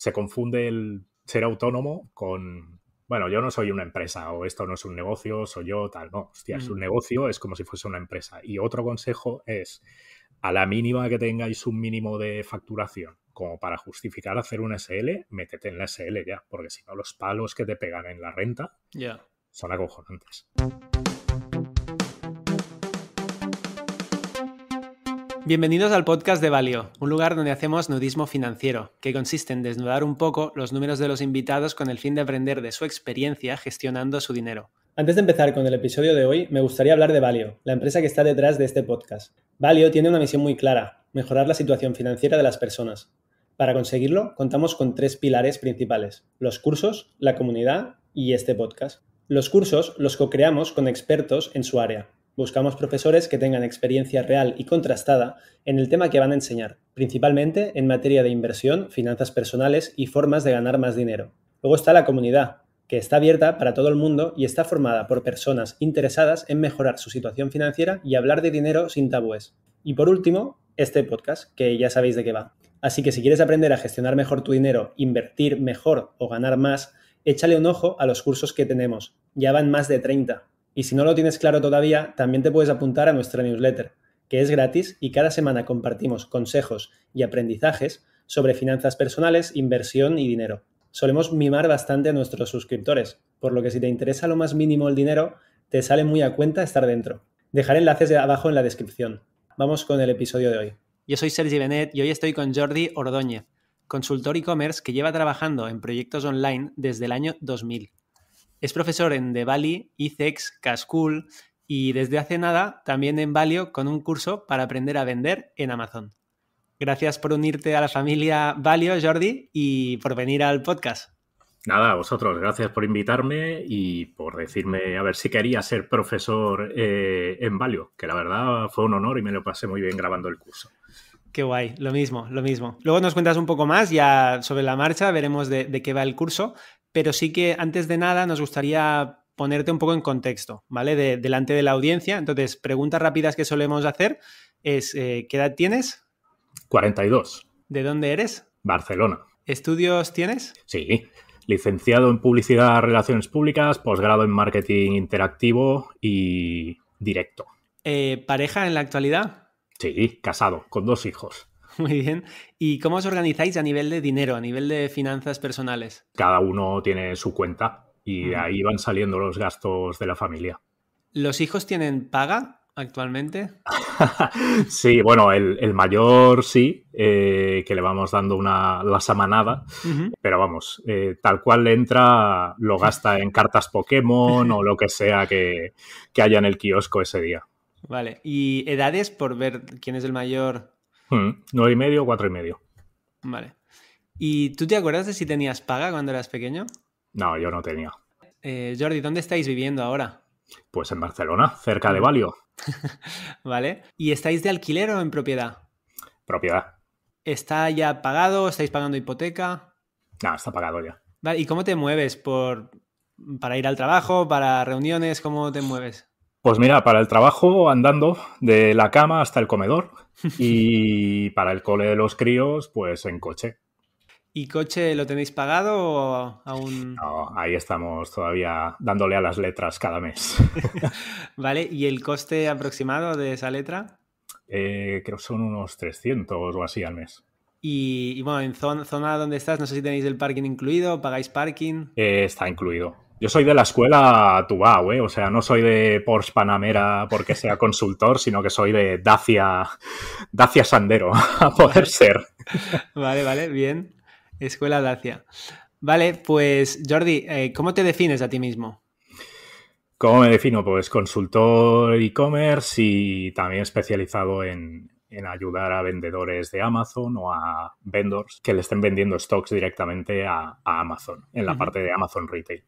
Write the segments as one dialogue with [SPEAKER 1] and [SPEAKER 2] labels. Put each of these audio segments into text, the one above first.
[SPEAKER 1] se confunde el ser autónomo con, bueno, yo no soy una empresa o esto no es un negocio, soy yo tal, no, hostia, es un negocio, es como si fuese una empresa. Y otro consejo es, a la mínima que tengáis un mínimo de facturación como para justificar hacer una SL, métete en la SL ya, porque si no los palos que te pegan en la renta son acojonantes.
[SPEAKER 2] Bienvenidos al podcast de Valio, un lugar donde hacemos nudismo financiero, que consiste en desnudar un poco los números de los invitados con el fin de aprender de su experiencia gestionando su dinero. Antes de empezar con el episodio de hoy, me gustaría hablar de Valio, la empresa que está detrás de este podcast. Valio tiene una misión muy clara, mejorar la situación financiera de las personas. Para conseguirlo, contamos con tres pilares principales, los cursos, la comunidad y este podcast. Los cursos los co-creamos con expertos en su área, buscamos profesores que tengan experiencia real y contrastada en el tema que van a enseñar, principalmente en materia de inversión, finanzas personales y formas de ganar más dinero. Luego está la comunidad, que está abierta para todo el mundo y está formada por personas interesadas en mejorar su situación financiera y hablar de dinero sin tabúes. Y por último, este podcast, que ya sabéis de qué va. Así que si quieres aprender a gestionar mejor tu dinero, invertir mejor o ganar más, échale un ojo a los cursos que tenemos. Ya van más de 30. Y si no lo tienes claro todavía, también te puedes apuntar a nuestra newsletter, que es gratis y cada semana compartimos consejos y aprendizajes sobre finanzas personales, inversión y dinero. Solemos mimar bastante a nuestros suscriptores, por lo que si te interesa lo más mínimo el dinero, te sale muy a cuenta estar dentro. Dejaré enlaces de abajo en la descripción. Vamos con el episodio de hoy. Yo soy Sergi Benet y hoy estoy con Jordi Ordóñez, consultor e-commerce que lleva trabajando en proyectos online desde el año 2000. Es profesor en The Valley, ICEX, Cascool y desde hace nada también en Valio con un curso para aprender a vender en Amazon. Gracias por unirte a la familia Valio, Jordi, y por venir al podcast.
[SPEAKER 1] Nada, vosotros, gracias por invitarme y por decirme a ver si quería ser profesor eh, en Valio, que la verdad fue un honor y me lo pasé muy bien grabando el curso.
[SPEAKER 2] Qué guay, lo mismo, lo mismo. Luego nos cuentas un poco más ya sobre la marcha, veremos de, de qué va el curso, pero sí que antes de nada nos gustaría ponerte un poco en contexto, ¿vale? delante de la audiencia. Entonces, preguntas rápidas que solemos hacer es, eh, ¿qué edad tienes? 42. ¿De dónde eres? Barcelona. ¿Estudios
[SPEAKER 1] tienes? Sí. Licenciado en Publicidad, Relaciones Públicas, posgrado en Marketing Interactivo y directo.
[SPEAKER 2] Eh, ¿Pareja en la actualidad?
[SPEAKER 1] Sí, casado, con dos hijos.
[SPEAKER 2] Muy bien. ¿Y cómo os organizáis a nivel de dinero, a nivel de finanzas personales?
[SPEAKER 1] Cada uno tiene su cuenta y ahí van saliendo los gastos de la familia.
[SPEAKER 2] ¿Los hijos tienen paga actualmente?
[SPEAKER 1] sí, bueno, el, mayor sí, eh, que le vamos dando una, la samanada. pero vamos, eh, tal cual le entra, lo gasta en cartas Pokémon o lo que sea que, que haya en el kiosco ese día.
[SPEAKER 2] Vale, ¿y edades por ver quién es el mayor
[SPEAKER 1] 9 hmm, y medio, cuatro y
[SPEAKER 2] medio. Vale. ¿Y tú te acuerdas de si tenías paga cuando eras pequeño?
[SPEAKER 1] No, yo no tenía.
[SPEAKER 2] Eh, Jordi, ¿dónde estáis viviendo ahora? Pues en
[SPEAKER 1] Barcelona, cerca de Valio.
[SPEAKER 2] vale. ¿Y estáis de alquiler o en propiedad? Propiedad. ¿Está ya pagado? ¿Estáis pagando hipoteca? No, está pagado ya. Vale, ¿y cómo te mueves? ¿Por, ¿Para ir al trabajo? ¿Para reuniones? ¿Cómo te mueves?
[SPEAKER 1] Pues mira, para el trabajo andando de la cama hasta el comedor y para el cole de los críos, pues en coche.
[SPEAKER 2] ¿Y coche lo tenéis pagado o aún...? No,
[SPEAKER 1] ahí estamos todavía dándole a las letras cada mes.
[SPEAKER 2] vale, ¿y el coste aproximado de esa letra?
[SPEAKER 1] Eh, creo que son unos 300 o así al mes.
[SPEAKER 2] Y, bueno, en zona, donde estás, no sé si tenéis el parking incluido, ¿pagáis parking?
[SPEAKER 1] Eh, está incluido. Yo soy de la escuela Tubao, ¿eh? O sea, no soy de Porsche Panamera porque sea consultor, sino que soy de Dacia, Dacia Sandero, a poder ser.
[SPEAKER 2] Vale, vale, bien. Escuela Dacia. Vale, pues Jordi, eh, ¿cómo te defines a ti mismo?
[SPEAKER 1] ¿Cómo me defino? Pues consultor e-commerce y también especializado en, ayudar a vendedores de Amazon o a vendors que le estén vendiendo stocks directamente a, Amazon, en la parte de Amazon Retail.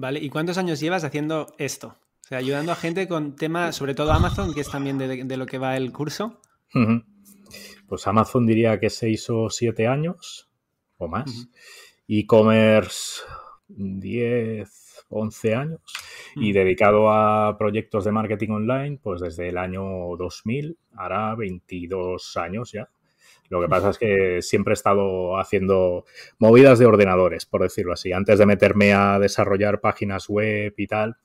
[SPEAKER 2] Vale, ¿y cuántos años llevas haciendo esto? O sea, ayudando a gente con temas, sobre todo Amazon, que es también de, lo que va el curso.
[SPEAKER 1] Pues Amazon diría que 6 o siete años o más. y E-commerce 10, 11 años. Y dedicado a proyectos de marketing online, pues desde el año 2000, hará 22 años ya. Lo que pasa es que siempre he estado haciendo movidas de ordenadores, por decirlo así. Antes de meterme a desarrollar páginas web y tal,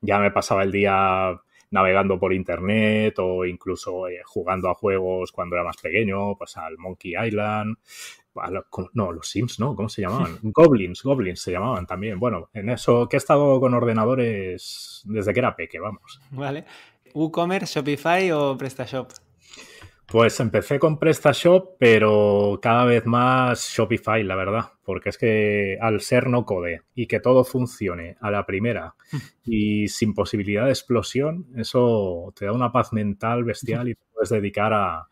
[SPEAKER 1] ya me pasaba el día navegando por internet o incluso eh, jugando a juegos cuando era más pequeño, pues al Monkey Island, no, los Sims, ¿no? ¿Cómo se llamaban? Goblins, Goblins se llamaban también. Bueno, en eso que he estado con ordenadores desde que era peque, vamos.
[SPEAKER 2] Vale. ¿WooCommerce, Shopify o PrestaShop?
[SPEAKER 1] Pues empecé con PrestaShop, pero cada vez más Shopify, la verdad, porque es que al ser no code y que todo funcione a la primera mm. y sin posibilidad de explosión, eso te da una paz mental bestial y puedes dedicar a,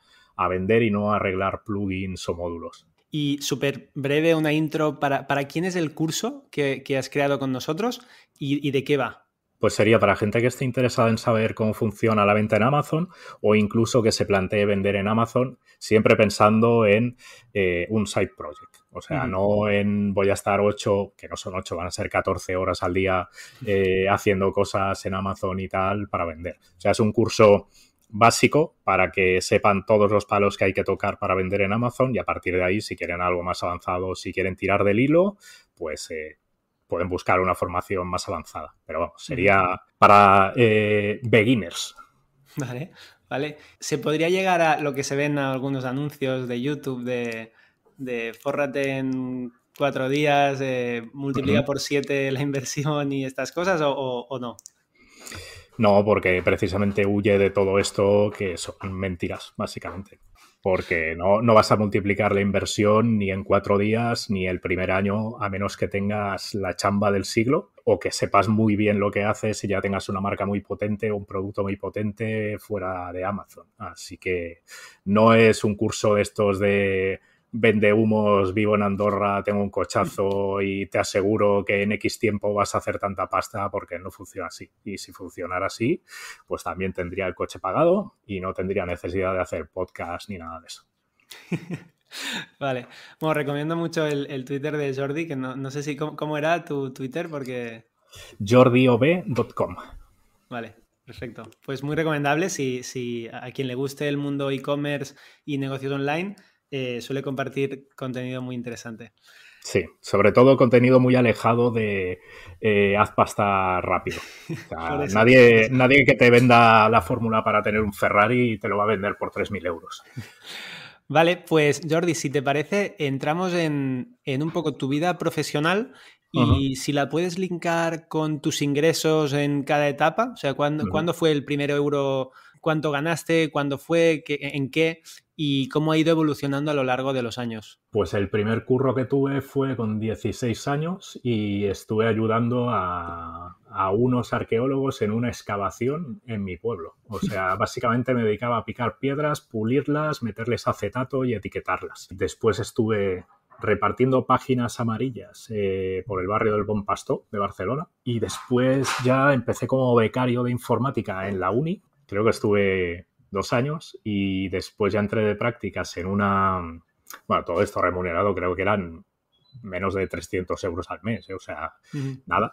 [SPEAKER 1] vender y no a arreglar plugins o módulos.
[SPEAKER 2] Y súper breve, una intro para, para quién es el curso que, has creado con nosotros y, y de qué va
[SPEAKER 1] pues sería para gente que esté interesada en saber cómo funciona la venta en Amazon o incluso que se plantee vender en Amazon, siempre pensando en eh, un side project. O sea, no en voy a estar 8, que no son 8, van a ser 14 horas al día eh, haciendo cosas en Amazon y tal para vender. O sea, es un curso básico para que sepan todos los palos que hay que tocar para vender en Amazon y a partir de ahí, si quieren algo más avanzado, si quieren tirar del hilo, pues eh, pueden buscar una formación más avanzada. Pero vamos, sería para eh, beginners.
[SPEAKER 2] Vale, vale. ¿Se podría llegar a lo que se ven en algunos anuncios de YouTube de, fórrate en cuatro días, eh, multiplica por siete la inversión y estas cosas o no?
[SPEAKER 1] No, porque precisamente huye de todo esto que son mentiras, básicamente porque no, no, vas a multiplicar la inversión ni en cuatro días ni el primer año, a menos que tengas la chamba del siglo o que sepas muy bien lo que haces y ya tengas una marca muy potente o un producto muy potente fuera de Amazon. Así que no es un curso de estos de vende humos, vivo en Andorra, tengo un cochazo y te aseguro que en X tiempo vas a hacer tanta pasta porque no funciona así. Y si funcionara así, pues también tendría el coche pagado y no tendría necesidad de hacer
[SPEAKER 2] podcast ni nada de eso. Vale. Bueno, recomiendo mucho el, Twitter de Jordi, que no, sé si cómo, era tu Twitter, porque.
[SPEAKER 1] JordiOB.com.
[SPEAKER 2] Vale, perfecto. Pues muy recomendable si, si a quien le guste el mundo e-commerce y negocios online, eh, suele compartir contenido muy interesante.
[SPEAKER 1] Sí, sobre todo contenido muy alejado de eh, haz pasta rápido. nadie, nadie que te venda la fórmula para tener un Ferrari te lo va a vender por 3.000
[SPEAKER 2] euros. Vale, pues Jordi, si te parece, entramos en, un poco tu vida profesional y si la puedes linkar con tus ingresos en cada etapa, o sea, ¿cuándo, fue el primer euro? ¿Cuánto ganaste? ¿Cuándo fue? que ¿En qué? y cómo ha ido evolucionando a lo largo de los años?
[SPEAKER 1] Pues el primer curro que tuve fue con 16 años y estuve ayudando a, unos arqueólogos en una excavación en mi pueblo. O sea, básicamente me dedicaba a picar piedras, pulirlas, meterles acetato y etiquetarlas. Después estuve repartiendo páginas amarillas eh, por el barrio del Bon de Barcelona y después ya empecé como becario de informática en la uni. Creo que estuve dos años y después ya entré de prácticas en una, bueno, todo esto remunerado creo que eran menos de 300 euros al mes, ¿eh? o sea, nada.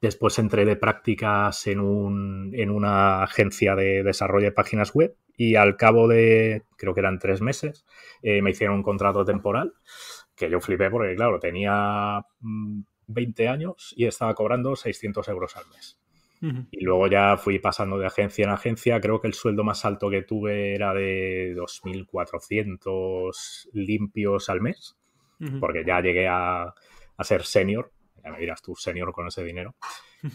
[SPEAKER 1] Después entré de prácticas en, un, en una agencia de desarrollo de páginas web y al cabo de, creo que eran tres meses, eh, me hicieron un contrato temporal que yo flipé porque, claro, tenía 20 mm, años y estaba cobrando 600 euros al mes. Y luego ya fui pasando de agencia en agencia. Creo que el sueldo más alto que tuve era de 2.400 limpios al mes, porque ya llegué a, a, ser senior. Ya me dirás tú, senior con ese dinero.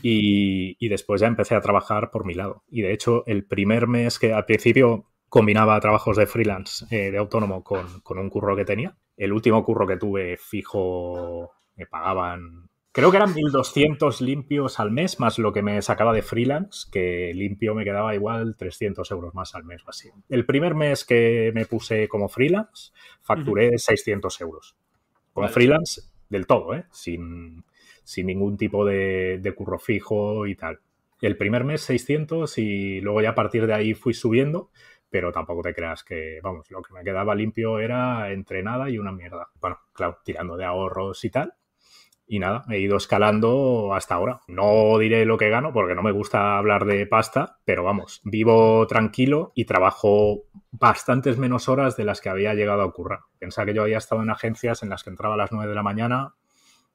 [SPEAKER 1] Y, después ya empecé a trabajar por mi lado. Y de hecho, el primer mes que al principio combinaba trabajos de freelance, eh, de autónomo, con, con, un curro que tenía. El último curro que tuve fijo me pagaban Creo que eran 1200 limpios al mes, más lo que me sacaba de freelance, que limpio me quedaba igual 300 euros más al mes o así. El primer mes que me puse como freelance, facturé 600 euros. Con freelance del todo, ¿eh? Sin, sin ningún tipo de, de curro fijo y tal. El primer mes 600 y luego ya a partir de ahí fui subiendo pero tampoco te creas que, vamos, lo que me quedaba limpio era entre nada y una mierda. Bueno, claro, tirando de ahorros y tal, y nada, he ido escalando hasta ahora. No diré lo que gano porque no me gusta hablar de pasta, pero vamos, vivo tranquilo y trabajo bastantes menos horas de las que había llegado a currar. Pensaba que yo había estado en agencias en las que entraba a las 9 de la mañana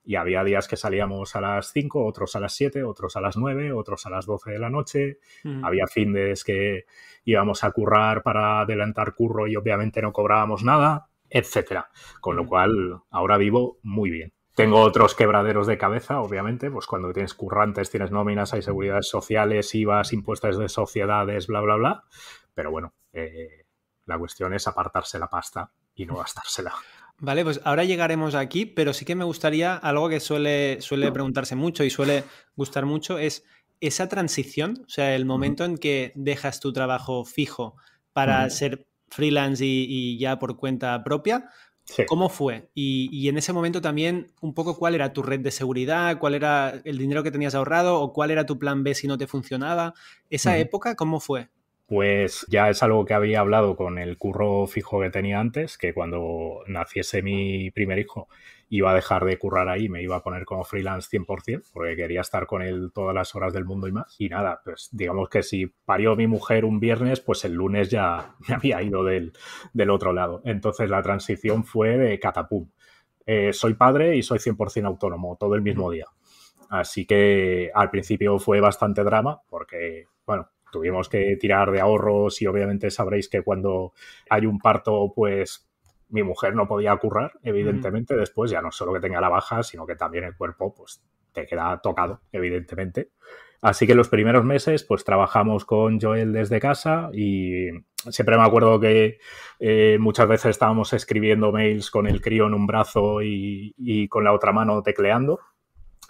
[SPEAKER 1] y había días que salíamos a las 5, otros a las 7, otros a las 9, otros a las 12 de la noche. Mm. Había fines que íbamos a currar para adelantar curro y obviamente no cobrábamos nada, etcétera. Con lo mm. cual, ahora vivo muy bien. Tengo otros quebraderos de cabeza, obviamente, pues cuando tienes currantes, tienes nóminas, hay seguridades sociales, IVAs, impuestos de sociedades, bla, bla, bla. Pero bueno, eh, la cuestión es apartarse la pasta y no gastársela.
[SPEAKER 2] Vale, pues ahora llegaremos aquí, pero sí que me gustaría algo que suele, suele preguntarse mucho y suele gustar mucho es esa transición, o sea, el momento en que dejas tu trabajo fijo para ser freelance y, y ya por cuenta propia, ¿Cómo fue? Y, en ese momento también un poco cuál era tu red de seguridad, cuál era el dinero que tenías ahorrado o cuál era tu plan B si no te funcionaba. ¿Esa época cómo fue?
[SPEAKER 1] Pues ya es algo que había hablado con el curro fijo que tenía antes, que cuando naciese mi primer hijo iba a dejar de currar ahí, me iba a poner como freelance 100%, porque quería estar con él todas las horas del mundo y más. Y nada, pues digamos que si parió mi mujer un viernes, pues el lunes ya me había ido del, otro lado. Entonces la transición fue de catapum. Eh, soy padre y soy 100% autónomo, todo el mismo día. Así que al principio fue bastante drama, porque, bueno, tuvimos que tirar de ahorros y obviamente sabréis que cuando hay un parto, pues mi mujer no podía currar, evidentemente, después ya no solo que tenga la baja, sino que también el cuerpo pues te queda tocado, evidentemente. Así que los primeros meses pues trabajamos con Joel desde casa y siempre me acuerdo que eh, muchas veces estábamos escribiendo mails con el crío en un brazo y, con la otra mano tecleando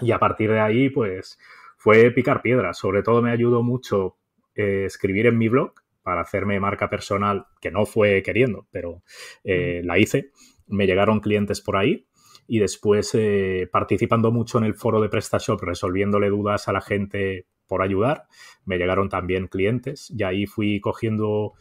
[SPEAKER 1] y a partir de ahí pues fue picar piedras. Sobre todo me ayudó mucho eh, escribir en mi blog para hacerme marca personal, que no fue queriendo, pero eh, la hice. Me llegaron clientes por ahí y después eh, participando mucho en el foro de PrestaShop, resolviéndole dudas a la gente por ayudar. Me llegaron también clientes y ahí fui cogiendo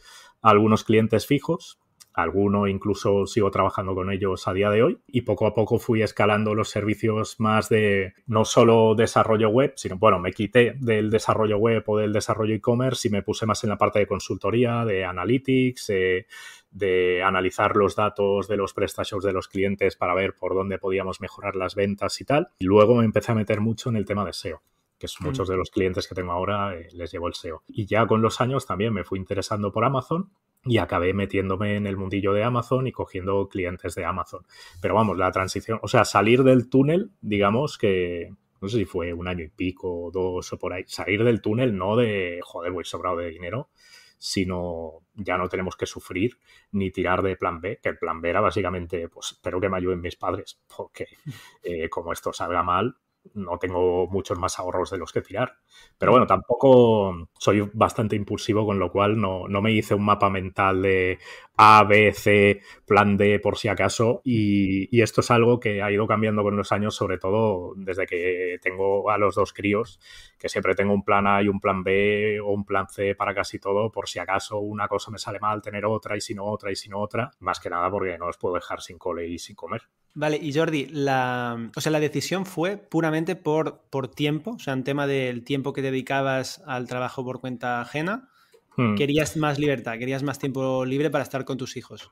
[SPEAKER 1] algunos clientes fijos Alguno incluso sigo trabajando con ellos a día de hoy y poco a poco fui escalando los servicios más de no solo desarrollo web, sino bueno, me quité del desarrollo web o del desarrollo e-commerce y me puse más en la parte de consultoría, de analytics, eh, de analizar los datos de los prestashops de los clientes para ver por dónde podíamos mejorar las ventas y tal. Y luego me empecé a meter mucho en el tema de SEO que mm. muchos de los clientes que tengo ahora eh, les llevo el SEO. Y ya con los años también me fui interesando por Amazon y acabé metiéndome en el mundillo de Amazon y cogiendo clientes de Amazon. Pero vamos, la transición, o sea, salir del túnel, digamos que, no sé si fue un año y pico, dos o por ahí, salir del túnel no de, joder, voy sobrado de dinero, sino ya no tenemos que sufrir ni tirar de plan B, que el plan B era básicamente, pues espero que me ayuden mis padres, porque eh, como esto salga mal, no tengo muchos más ahorros de los que tirar. Pero mm. bueno, tampoco soy bastante impulsivo, con lo cual no, me hice un mapa mental de A, B, C, plan D por si acaso. Y, y, esto es algo que ha ido cambiando con los años, sobre todo desde que tengo a los dos críos, que siempre tengo un plan A y un plan B o un plan C para casi todo, por si acaso una cosa me sale mal, tener otra y si no otra y si no otra. Más que nada porque no os puedo dejar sin cole y sin comer.
[SPEAKER 2] Vale, y Jordi, la, o sea, la decisión fue puramente por, por tiempo, o sea, en tema del tiempo que dedicabas al trabajo por cuenta ajena, hmm. querías más libertad, querías más tiempo libre para estar con tus hijos.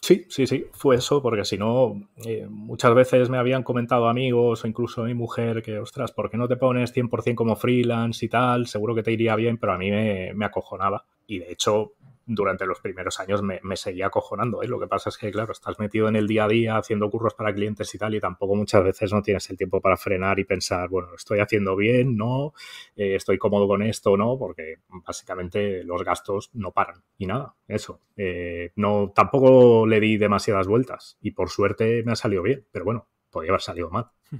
[SPEAKER 1] Sí, sí, sí, fue eso, porque si no,
[SPEAKER 2] eh, muchas
[SPEAKER 1] veces me habían comentado amigos o incluso mi mujer que, ostras, ¿por qué no te pones 100% como freelance y tal? Seguro que te iría bien, pero a mí me, me acojonaba. Y de hecho, durante los primeros años me, seguía cojonando ¿eh? Lo que pasa es que, claro, estás metido en el día a día haciendo curros para clientes y tal, y tampoco muchas veces no tienes el tiempo para frenar y pensar, bueno, estoy haciendo bien, no, eh, estoy cómodo con esto, no, porque básicamente los gastos no paran y nada, eso. Eh, no, tampoco le di demasiadas vueltas y por suerte me ha salido bien, pero bueno, podría haber salido mal. Hmm.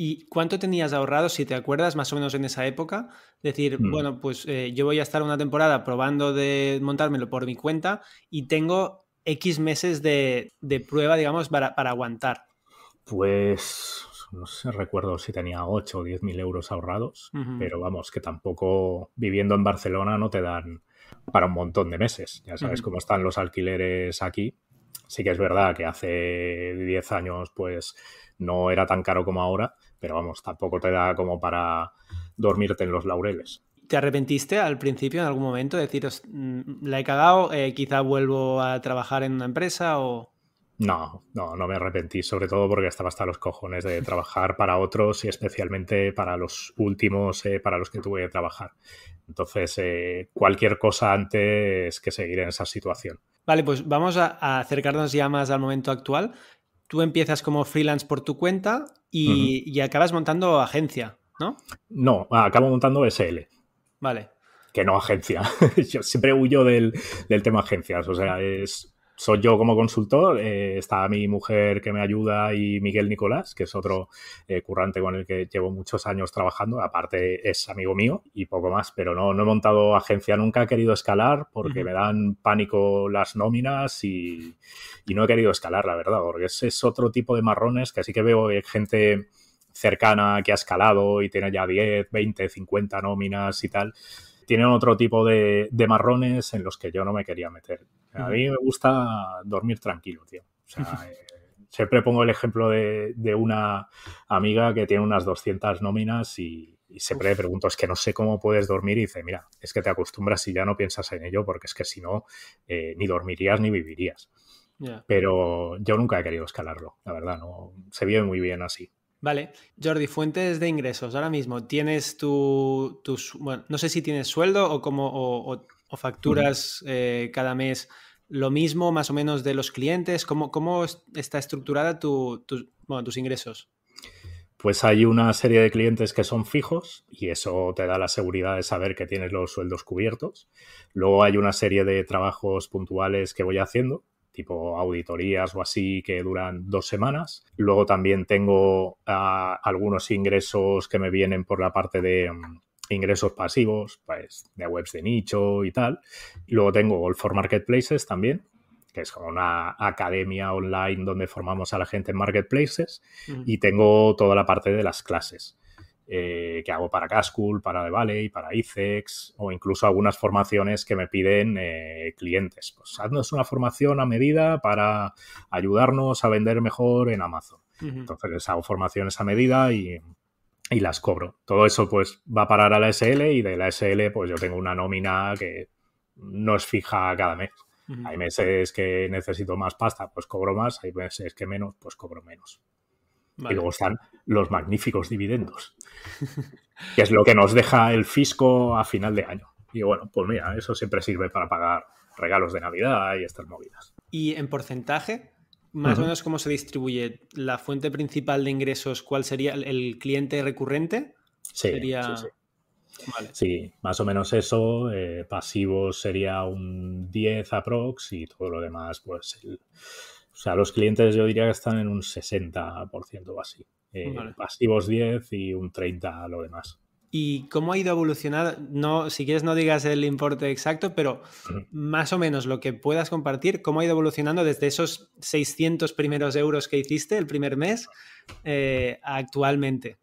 [SPEAKER 2] ¿Y cuánto tenías ahorrado, si te acuerdas, más o menos en esa época? Decir, mm. bueno, pues eh, yo voy a estar una temporada probando de montármelo por mi cuenta y tengo X meses de, prueba, digamos, para, aguantar.
[SPEAKER 1] Pues no sé, recuerdo si tenía 8 o 10 mil euros ahorrados, pero vamos, que tampoco viviendo en Barcelona no te dan para un montón de meses. Ya sabes cómo están los alquileres aquí. Sí que es verdad que hace 10 años pues no era tan caro como ahora, pero vamos, tampoco te da como para dormirte en los laureles.
[SPEAKER 2] ¿Te arrepentiste al principio en algún momento? Deciros, mm, la he cagado, eh, quizá vuelvo a trabajar en una empresa o...
[SPEAKER 1] No, no, no me arrepentí, sobre todo porque estaba hasta los cojones de trabajar para otros y especialmente para los últimos, eh, para los que tuve que trabajar. Entonces, eh, cualquier cosa antes que seguir en esa situación.
[SPEAKER 2] Vale, pues vamos a acercarnos ya más al momento actual tú empiezas como freelance por tu cuenta y, acabas montando agencia, ¿no?
[SPEAKER 1] No, acabo montando SL. Vale. Que no agencia. Yo siempre huyo del, del tema agencias. O sea, es soy yo como consultor, eh, está mi mujer que me ayuda y Miguel Nicolás, que es otro eh, currante con el que llevo muchos años trabajando, aparte es amigo mío y poco más, pero no, no he montado agencia nunca, he querido escalar porque me dan pánico las nóminas y, y, no he querido escalar, la verdad, porque ese es otro tipo de marrones que así que veo eh, gente cercana que ha escalado y tiene ya 10, 20, 50 nóminas y tal tienen otro tipo de, marrones en los que yo no me quería meter. A mí me gusta dormir tranquilo, tío. O sea, eh, siempre pongo el ejemplo de, una amiga que tiene unas 200 nóminas y, siempre le pregunto, es que no sé cómo puedes dormir y dice, mira, es que te acostumbras y ya no piensas en ello porque es que si no, eh, ni dormirías ni vivirías. Pero yo nunca he querido escalarlo, la verdad, no se vive muy bien así.
[SPEAKER 2] Vale. Jordi, fuentes de ingresos. Ahora mismo, ¿tienes tu, tus, bueno, no sé si tienes sueldo o, como, o, facturas eh, cada mes lo mismo más o menos de los clientes? ¿Cómo, está estructurada tu, bueno, tus ingresos?
[SPEAKER 1] Pues hay una serie de clientes que son fijos y eso te da la seguridad de saber que tienes los sueldos cubiertos. Luego hay una serie de trabajos puntuales que voy haciendo, tipo auditorías o así que duran dos semanas. Luego también tengo ah, algunos ingresos que me vienen por la parte de mm, ingresos pasivos, pues de webs de nicho y tal. Luego tengo All for Marketplaces también, que es como una academia online donde formamos a la gente en marketplaces. Y tengo toda la parte de las clases eh, que hago para Cascool, para The Valley, para ICEX o incluso algunas formaciones que me piden eh, clientes. Pues haznos una formación a medida para ayudarnos a vender mejor en Amazon. Entonces les hago formaciones a medida y, las cobro. Todo eso pues va a parar a la SL y de la SL pues yo tengo una nómina que no es fija cada mes. Hay meses que necesito más pasta, pues cobro más. Hay meses que menos, pues cobro menos. Y luego están los magníficos dividendos, que es lo que nos deja el fisco a final de año. Y bueno, pues mira, eso siempre sirve para pagar regalos de Navidad y estas
[SPEAKER 2] movidas. ¿Y en porcentaje? Más o menos cómo se distribuye la fuente principal de ingresos, ¿cuál sería el cliente recurrente?
[SPEAKER 1] Sí, sería... más o menos eso. Eh, pasivos sería un 10 aprox y todo lo demás, pues el, o sea, los clientes yo diría que están en un 60% o así. Eh, pasivos 10 y un 30 lo demás.
[SPEAKER 2] ¿Y cómo ha ido evolucionando? No, si quieres no digas el importe exacto, pero más o menos lo que puedas compartir, ¿cómo ha ido evolucionando desde esos 600 primeros euros que hiciste el primer mes eh, actualmente?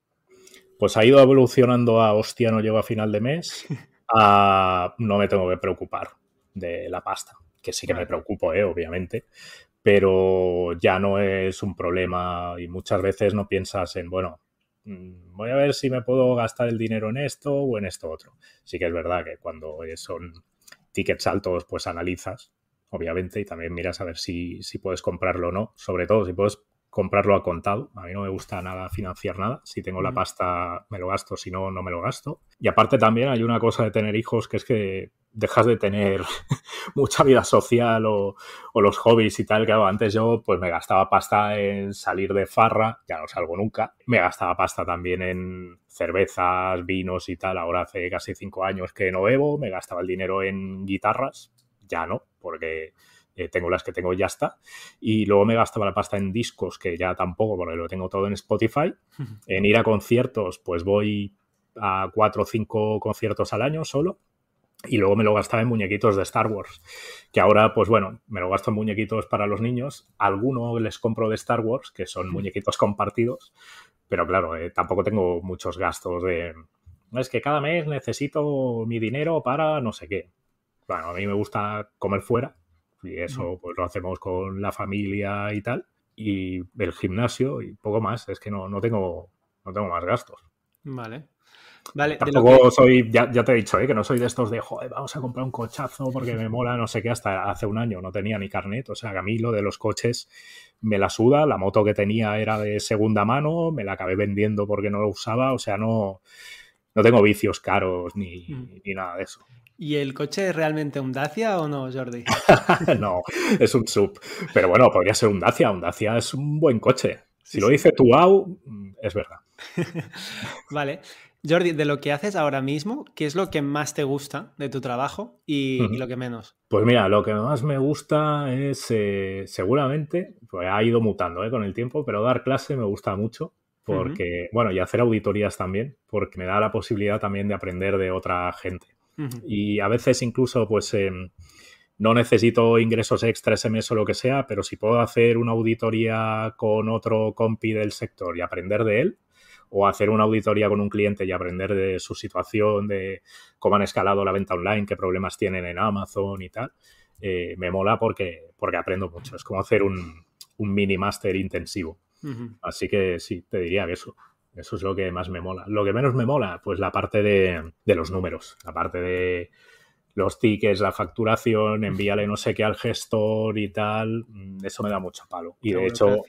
[SPEAKER 1] Pues ha ido evolucionando a hostia, no llego a final de mes, a no me tengo que preocupar
[SPEAKER 2] de la pasta, que sí que me preocupo,
[SPEAKER 1] eh, obviamente, pero ya no es un problema y muchas veces no piensas en, bueno, mm, voy a ver si me puedo gastar el dinero en esto o en esto otro. Sí que es verdad que cuando son tickets altos, pues analizas, obviamente, y también miras a ver si, si puedes comprarlo o no, sobre todo si puedes comprarlo a contado. A mí no me gusta nada financiar nada. Si tengo la pasta, me lo gasto, si no, no me lo gasto. Y aparte también hay una cosa de tener hijos que es que dejas de tener mucha vida social o, los hobbies y tal. Claro, antes yo pues me gastaba pasta en salir de farra, ya no salgo nunca. Me gastaba pasta también en cervezas, vinos y tal. Ahora hace casi cinco años que no bebo, me gastaba el dinero en guitarras, ya no, porque eh, tengo las que tengo y ya está. Y luego me gastaba la pasta en discos, que ya tampoco, porque lo tengo todo en Spotify. En ir a conciertos, pues voy a cuatro o cinco conciertos al año solo. Y luego me lo gastaba en muñequitos de Star Wars, que ahora, pues bueno, me lo gasto en muñequitos para los niños. Alguno les compro de Star Wars, que son muñequitos compartidos, pero claro, eh, tampoco tengo muchos gastos de... Es que cada mes necesito mi dinero para no sé qué. Bueno, a mí me gusta comer fuera, y eso pues lo hacemos con la familia y tal. Y el gimnasio y poco más. Es que no, tengo, no tengo más gastos.
[SPEAKER 2] Vale. Vale, Tampoco soy,
[SPEAKER 1] ya, te he dicho, eh, que no soy de estos de, joder, vamos a comprar un cochazo porque me mola, no sé qué, hasta hace un año no tenía ni carnet, o sea, que a mí lo de los coches me la suda, la moto que tenía era de segunda mano, me la acabé vendiendo porque no lo usaba, o sea, no, no tengo vicios caros ni
[SPEAKER 2] mm. nada de eso. ¿Y el coche es realmente un Dacia o no, Jordi?
[SPEAKER 1] no, es un sub. Pero bueno, podría ser un Dacia. Un Dacia es un buen coche. Si lo dice tu AU, es verdad.
[SPEAKER 2] vale. Jordi, de lo que haces ahora mismo, ¿qué es lo que más te gusta de tu trabajo y, lo que menos?
[SPEAKER 1] Pues mira, lo que más me gusta es, eh, seguramente, pues ha ido mutando eh, con el tiempo, pero dar clase me gusta mucho porque, bueno, y hacer auditorías también, porque me da la posibilidad también de aprender de otra gente. Y a veces incluso, pues, eh, no necesito ingresos extra SMS o lo que sea, pero si puedo hacer una auditoría con otro compi del sector y aprender de él, o hacer una auditoría con un cliente y aprender de su situación, de cómo han escalado la venta online, qué problemas tienen en Amazon y tal, eh, me mola porque, porque aprendo mucho. Es como hacer un, mini máster intensivo. Así que sí, te diría que eso. Eso es lo que más me mola. Lo que menos me mola, pues la parte de, los números, la parte de los tickets, la facturación, envíale no sé qué al gestor y tal. Mm, eso me da mucho palo. Y de hecho,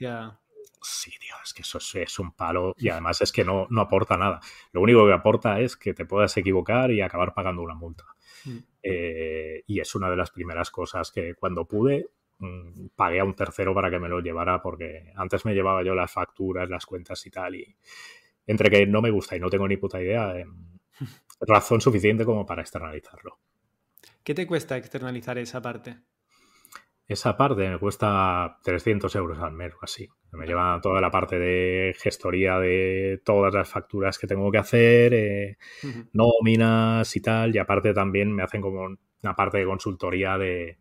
[SPEAKER 1] sí, dios es que eso es, un palo y además es que no, no aporta nada. Lo único que aporta es que te puedas equivocar y acabar pagando una multa. Mm. Eh, y es una de las primeras cosas que cuando pude Mm, pagué a un tercero para que me lo llevara porque antes me llevaba yo las facturas, las cuentas y tal. Y entre que no me gusta y no tengo ni puta idea, em, razón suficiente como para externalizarlo.
[SPEAKER 2] ¿Qué te cuesta externalizar esa parte?
[SPEAKER 1] Esa parte me cuesta 300 euros al mes o así. Me lleva ah. toda la parte de gestoría de todas las facturas que tengo que hacer, eh, nóminas y tal. Y aparte también me hacen como una parte de consultoría de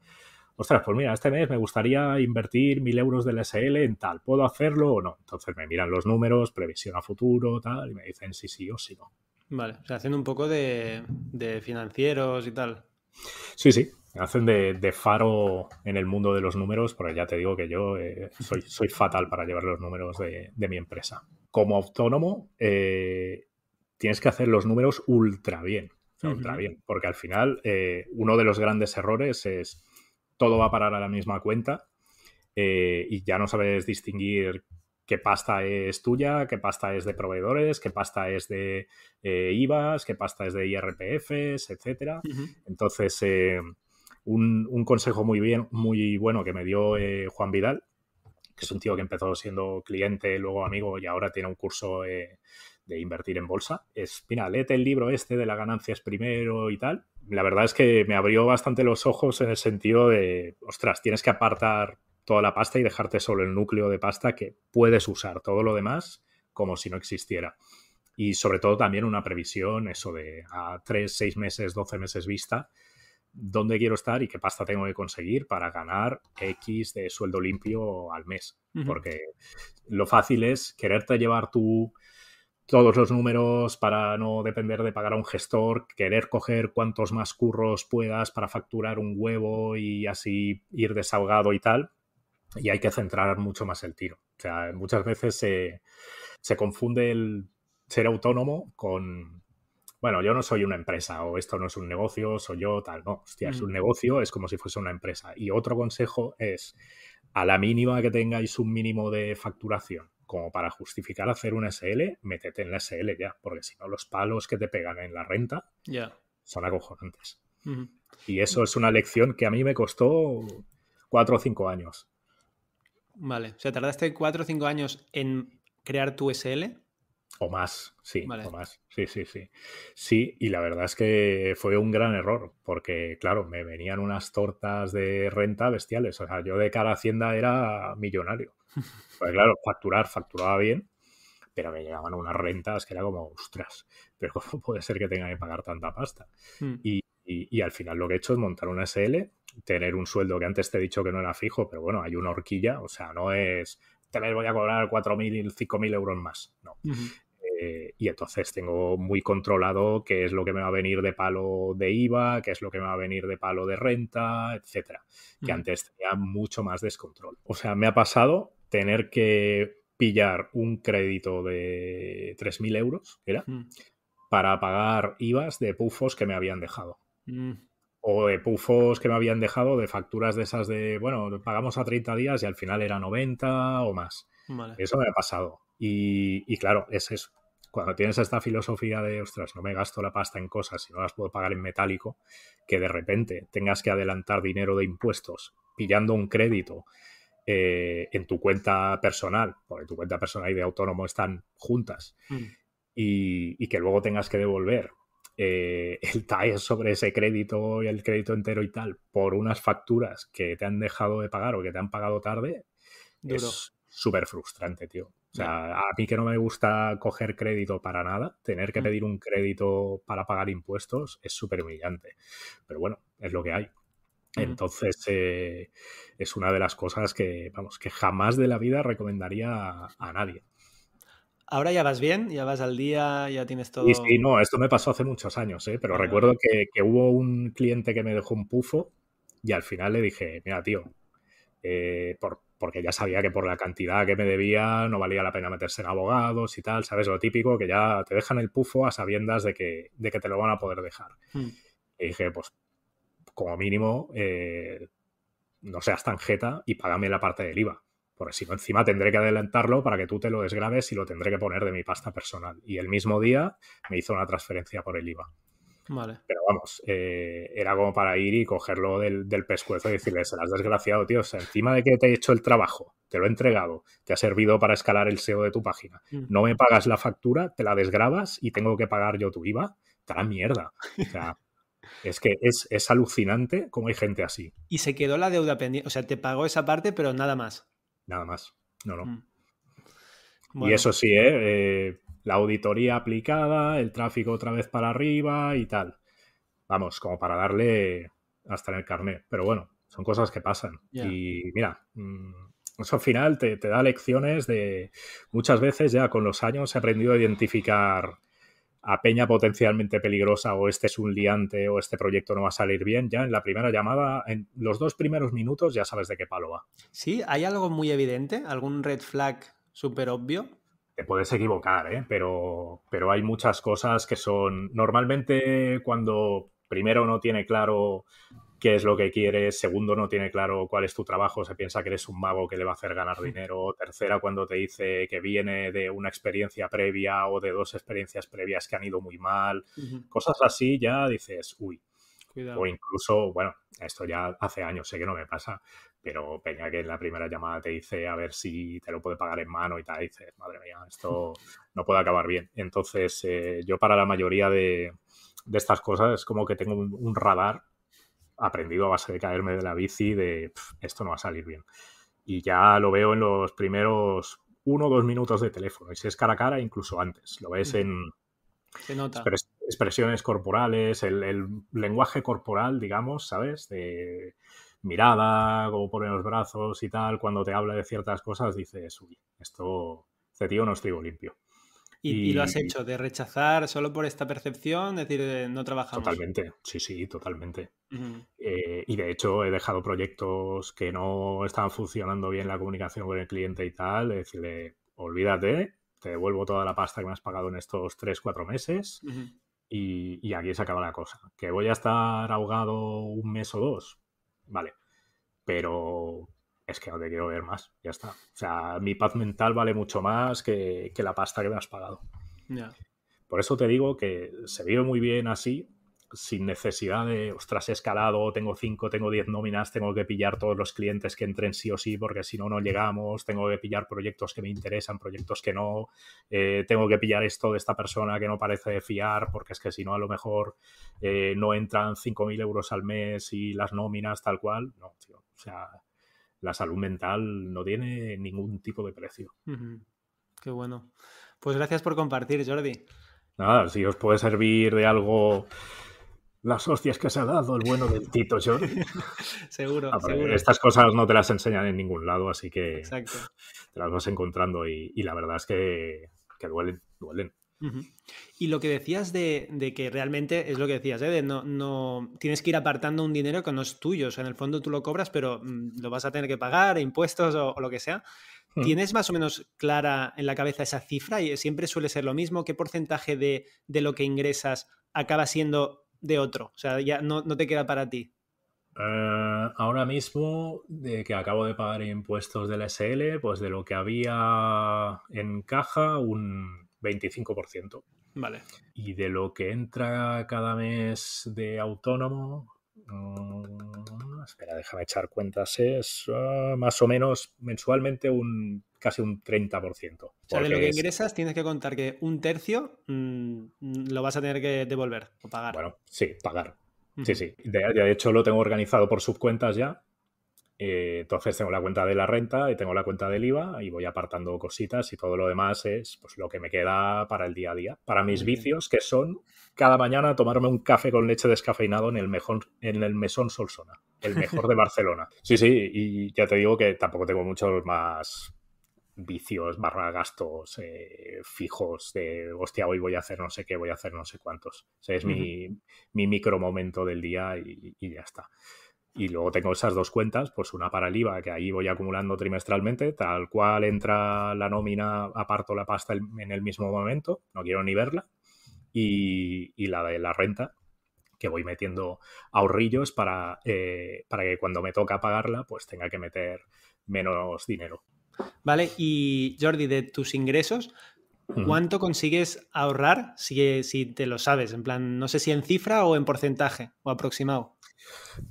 [SPEAKER 1] ostras, pues mira, este mes me gustaría invertir mil euros del SL en tal, ¿puedo hacerlo o no? Entonces me miran los números, previsión a futuro, tal, y me dicen sí, sí o sí no.
[SPEAKER 2] Vale, o sea, haciendo un poco de, financieros y tal.
[SPEAKER 1] Sí, sí, hacen de, faro en el mundo de los números, porque ya te digo que yo eh, soy, fatal para llevar los números de, mi empresa. Como autónomo, eh, tienes que hacer los números ultra bien, ultra bien, porque al final eh, uno de los grandes errores es todo va a parar a la misma cuenta eh, y ya no sabes distinguir qué pasta es tuya, qué pasta es de proveedores, qué pasta es de eh, IVAs, qué pasta es de IRPFs, etcétera. Entonces, eh, un, consejo muy bien, muy bueno que me dio Juan Vidal, que es un tío que empezó siendo cliente, luego amigo y ahora tiene un curso de invertir en bolsa, es, mira, léete el libro este de la ganancia es primero y tal, la verdad es que me abrió bastante los ojos en el sentido de, ostras, tienes que apartar toda la pasta y dejarte solo el núcleo de pasta que puedes usar, todo lo demás como si no existiera. Y sobre todo también una previsión, eso de a 3, 6 meses, 12 meses vista, dónde quiero estar y qué pasta tengo que conseguir para ganar X de sueldo limpio al mes. Porque lo fácil es quererte llevar tu todos los números para no depender de pagar a un gestor, querer coger cuantos más curros puedas para facturar un huevo y así ir desahogado y tal. Y hay que centrar mucho más el tiro. O sea, muchas veces se, confunde el ser autónomo con, bueno, yo no soy una empresa o esto no es un negocio, soy yo tal. No, hostia, es mm. un negocio, es como si fuese una empresa. Y otro consejo es, a la mínima que tengáis un mínimo de facturación como para justificar hacer una SL, métete en la SL ya, porque si no los palos que te pegan en la renta son acojonantes. Y eso es una lección que a mí me costó cuatro o cinco años.
[SPEAKER 2] Vale, o sea, tardaste cuatro o cinco años en crear tu SL.
[SPEAKER 1] O más, sí, o más. Sí, sí, sí. Sí, y la verdad es que fue un gran error, porque, claro, me venían unas tortas de renta bestiales. O sea, yo de cara Hacienda era millonario. Pues claro, facturar, facturaba bien, pero me llegaban unas rentas que era como, ostras, pero ¿cómo puede ser que tenga que pagar tanta pasta? Hmm. Y, al final lo que he hecho es montar un SL, tener un sueldo que antes te he dicho que no era fijo, pero bueno, hay una horquilla, o sea, no es, te voy a cobrar 4.000, 5.000 euros más, no. Eh, y entonces tengo muy controlado qué es lo que me va a venir de palo de IVA, qué es lo que me va a venir de palo de renta, etcétera, que hmm. antes tenía mucho más descontrol. O sea, me ha pasado tener que pillar un crédito de 3.000 euros, ¿era? Hmm. Para pagar IVAs de pufos que me habían dejado. Hmm. O de pufos que me habían dejado de facturas de esas de, bueno, pagamos a 30 días y al final era 90 o más. Eso me ha pasado. Y, y claro, es eso. Cuando tienes esta filosofía de, ostras, no me gasto la pasta en cosas y no las puedo pagar en metálico, que de repente tengas que adelantar dinero de impuestos pillando un crédito eh, en tu cuenta personal, porque tu cuenta personal y de autónomo están juntas, mm. y, que luego tengas que devolver eh, el TAE sobre ese crédito y el crédito entero y tal por unas facturas que te han dejado de pagar o que te han pagado tarde, es súper frustrante, tío. O sea, a mí que no me gusta coger crédito para nada, tener que mm. pedir un crédito para pagar impuestos es súper humillante. Pero bueno, es lo que hay. Entonces, eh, es una de las cosas que, vamos, que jamás de la vida recomendaría a, nadie.
[SPEAKER 2] Ahora ya vas bien, ya vas al día, ya tienes todo. Y
[SPEAKER 1] no, esto me pasó hace muchos años, ¿eh? pero recuerdo que, hubo un cliente que me dejó un pufo y al final le dije, mira, tío, eh, porque ya sabía que por la cantidad que me debía no valía la pena meterse en abogados y tal, ¿sabes? Lo típico, que ya te dejan el pufo a sabiendas de que, de que te lo van a poder dejar. Hmm. Y dije, pues como mínimo, eh, no seas tan jeta y págame la parte del IVA. Porque si no, encima tendré que adelantarlo para que tú te lo desgraves y lo tendré que poner de mi pasta personal. Y el mismo día me hizo una transferencia por el IVA. Vale. Pero vamos, eh, era como para ir y cogerlo del, pescuezo y decirle, se has desgraciado, tío. O sea, encima de que te he hecho el trabajo, te lo he entregado, te ha servido para escalar el SEO de tu página. Mm. No me pagas la factura, te la desgrabas y tengo que pagar yo tu IVA. Te la mierda. O sea, es que es, alucinante cómo hay gente así.
[SPEAKER 2] Y se quedó la deuda pendiente. O sea, te pagó esa parte, pero nada más.
[SPEAKER 1] Nada más. No, no. Mm. Y eso sí, ¿eh? ¿eh? la auditoría aplicada, el tráfico otra vez para arriba y tal. Vamos, como para darle hasta en el carnet. Pero bueno, son cosas que pasan. Y mira, mm, eso al final te, te, da lecciones de muchas veces ya con los años he aprendido a identificar a peña potencialmente peligrosa o este es un liante o este proyecto no va a salir bien, ya en la primera llamada, en los dos primeros minutos ya sabes de qué palo va. Sí, hay algo muy evidente, algún red flag súper obvio. Te puedes equivocar, ¿eh? pero, pero hay muchas cosas que son... Normalmente cuando primero no tiene claro qué es lo que quieres, segundo, no tiene claro cuál es tu trabajo, se piensa que eres un mago que le va a hacer ganar dinero, tercera, cuando te dice que viene de una experiencia previa o de dos experiencias previas que han ido muy mal, cosas así, ya dices, uy. O incluso, bueno, esto ya hace años, sé que no me pasa, pero Peña que en la primera llamada te dice a ver si te lo puede pagar en mano y tal, dices, madre mía, esto no puede acabar bien. Entonces, eh, yo para la mayoría de, estas cosas es como que tengo un radar aprendido a base de caerme de la bici de esto no va a salir bien. Y ya lo veo en los primeros uno o dos minutos de teléfono. Y si es cara a cara, incluso antes. Lo ves en expresiones corporales, el, lenguaje corporal, digamos, ¿sabes? De mirada, cómo pone los brazos y tal. Cuando te habla de ciertas cosas,
[SPEAKER 2] dices, uy, esto,
[SPEAKER 1] este tío no estoy limpio.
[SPEAKER 2] Y, lo has hecho, de rechazar solo por esta percepción, es decir, no trabajamos. Totalmente,
[SPEAKER 1] sí, sí, totalmente. Eh, y de hecho he dejado proyectos que no estaban funcionando bien la comunicación con el cliente y tal, decirle, olvídate, te devuelvo toda la pasta que me has pagado en estos tres, cuatro meses y, y, aquí se acaba la cosa. Que voy a estar ahogado un mes o dos, vale, pero, es que no te quiero ver más, ya está. O sea, mi paz mental vale mucho más que, la pasta que me has pagado. Por eso te digo que se vive muy bien así, sin necesidad de, ostras, he escalado, tengo cinco, tengo 10 nóminas, tengo que pillar todos los clientes que entren sí o sí, porque si no, no llegamos, tengo que pillar proyectos que me interesan, proyectos que no, eh, tengo que pillar esto de esta persona que no parece fiar, porque es que si no, a lo mejor eh, no entran 5.000 euros al mes y las nóminas tal cual. No, tío, o sea, la salud mental no tiene ningún tipo de precio.
[SPEAKER 2] Qué bueno. Pues gracias por compartir, Jordi.
[SPEAKER 1] Nada, si os puede servir de algo las hostias que se ha dado el bueno del Tito Jordi.
[SPEAKER 2] seguro, seguro. Estas
[SPEAKER 1] cosas no te las enseñan en ningún lado, así que te las vas encontrando y, la verdad es que, que duelen, duelen.
[SPEAKER 2] Y lo que decías de, que realmente es lo que decías, ¿eh? de no, no tienes que ir apartando un dinero que no es tuyo. O sea, en el fondo tú lo cobras, pero mm, lo vas a tener que pagar, impuestos o, lo que sea. Hmm. ¿Tienes más o menos clara en la cabeza esa cifra? Y siempre suele ser lo mismo. ¿Qué porcentaje de, lo que ingresas acaba siendo de otro? O sea, ya no, te queda para ti.
[SPEAKER 1] Eh, ahora mismo, de que acabo de pagar impuestos del SL, pues de lo que había en caja, un 25%. Vale. Y de lo que entra cada mes de autónomo, mm, espera, déjame echar cuentas, es ah, más o menos mensualmente un casi un 30%. O sea, de lo que ingresas
[SPEAKER 2] tienes que contar que un tercio mm, lo vas a tener que devolver o pagar. Bueno,
[SPEAKER 1] sí, pagar. Sí, sí. de hecho, lo tengo organizado por subcuentas ya eh, entonces tengo la cuenta de la renta y tengo la cuenta del IVA y voy apartando cositas y todo lo demás es pues, lo que me queda para el día a día, para mis vicios que son cada mañana tomarme un café con leche descafeinado en el, mejor, en el mesón Solsona, el mejor de Barcelona. Sí, sí, y ya te digo que tampoco tengo muchos más vicios barra gastos eh, fijos de hostia, hoy voy a hacer no sé qué, voy a hacer no sé cuántos. es mi, micro momento del día y ya está. Y luego tengo esas dos cuentas, pues una para el IVA, que ahí voy acumulando trimestralmente, tal cual entra la nómina, aparto la pasta en el mismo momento, no quiero ni verla. Y, la de la renta, que voy metiendo ahorrillos para, eh, para que cuando me toca pagarla, pues tenga que meter menos dinero.
[SPEAKER 2] Vale, y Jordi, de tus ingresos, ¿Cuánto consigues ahorrar si, te lo sabes? En plan, no sé si en cifra o en porcentaje o aproximado.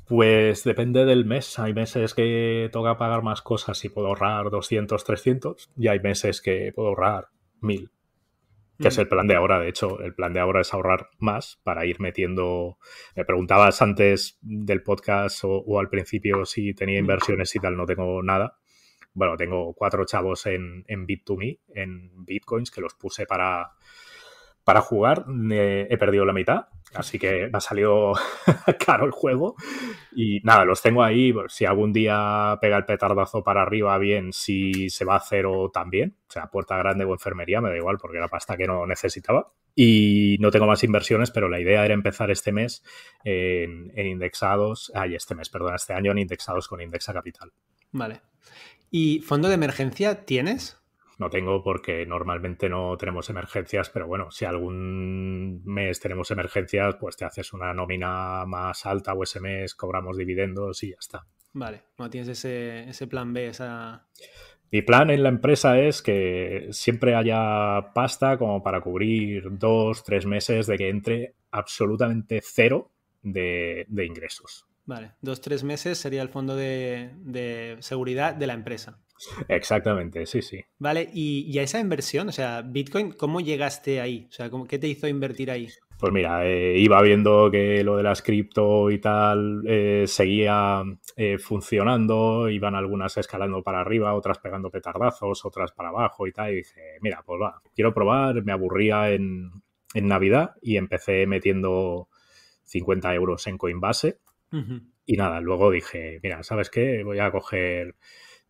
[SPEAKER 1] Pues depende del mes. Hay meses que toca pagar más cosas y puedo ahorrar 200, 300 y hay meses que puedo ahorrar 1000, que es mm. el plan de ahora. De hecho, el plan de ahora es ahorrar más para ir metiendo... Me preguntabas antes del podcast o al principio si tenía mm. inversiones y tal. No tengo nada bueno, tengo cuatro chavos en, Bit2Me, en Bitcoins, que los puse para, para jugar. Eh, he perdido la mitad, así que me ha salido caro el juego. Y nada, los tengo ahí. Pues, si algún día pega el petardazo para arriba, bien. Si se va a cero, también. O sea, puerta grande o enfermería, me da igual, porque era pasta que no necesitaba. Y no tengo más inversiones, pero la idea era empezar este mes en, en indexados. Ay, este mes, perdón, este año en indexados con Indexa Capital. Vale. ¿Y fondo de emergencia tienes? No tengo porque normalmente no tenemos emergencias, pero bueno, si algún mes tenemos emergencias, pues te haces una nómina más alta o ese mes cobramos dividendos y ya está.
[SPEAKER 2] Vale, no tienes ese, plan B, esa...
[SPEAKER 1] Mi plan en la empresa es que siempre haya pasta como para cubrir dos, tres meses de que entre absolutamente cero de, de ingresos.
[SPEAKER 2] Vale, dos, tres meses sería el fondo de, seguridad de la empresa.
[SPEAKER 1] Exactamente, sí, sí.
[SPEAKER 2] Vale, y, y, a esa inversión, o sea, Bitcoin, ¿cómo llegaste ahí? O sea, ¿cómo, ¿qué te hizo invertir ahí?
[SPEAKER 1] Pues mira, eh, iba viendo que lo de las cripto y tal eh, seguía eh, funcionando, iban algunas escalando para arriba, otras pegando petardazos, otras para abajo y tal, y dije, mira, pues va, quiero probar, me aburría en, en Navidad y empecé metiendo 50 euros en Coinbase y nada, luego dije, mira, ¿sabes qué? Voy a coger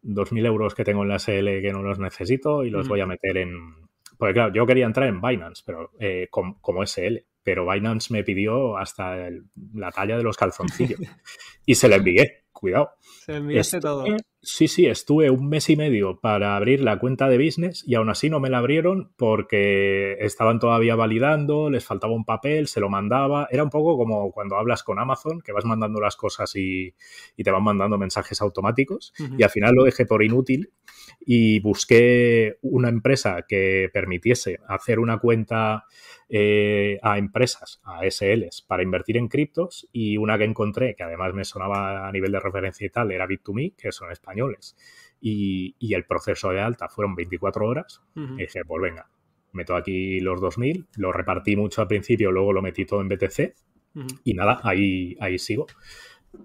[SPEAKER 1] 2.000 euros que tengo en la SL que no los necesito y los voy a meter en... Porque claro, yo quería entrar en Binance, pero eh, como, SL, pero Binance me pidió hasta la talla de los calzoncillos y se lo envié, cuidado.
[SPEAKER 2] Se lo enviaste todo.
[SPEAKER 1] Sí, sí, estuve un mes y medio para abrir la cuenta de business y aún así no me la abrieron porque estaban todavía validando, les faltaba un papel, se lo mandaba. Era un poco como cuando hablas con Amazon, que vas mandando las cosas y, te van mandando mensajes automáticos. Y al final lo dejé por inútil y busqué una empresa que permitiese hacer una cuenta eh, a empresas, a SLs, para invertir en criptos y una que encontré, que además me sonaba a nivel de referencia y tal, era Bit2Me, que son españoles y, el proceso de alta fueron 24 horas. dije, pues venga, meto aquí los 2000, lo repartí mucho al principio, luego lo metí todo en BTC. Y nada, ahí, ahí sigo.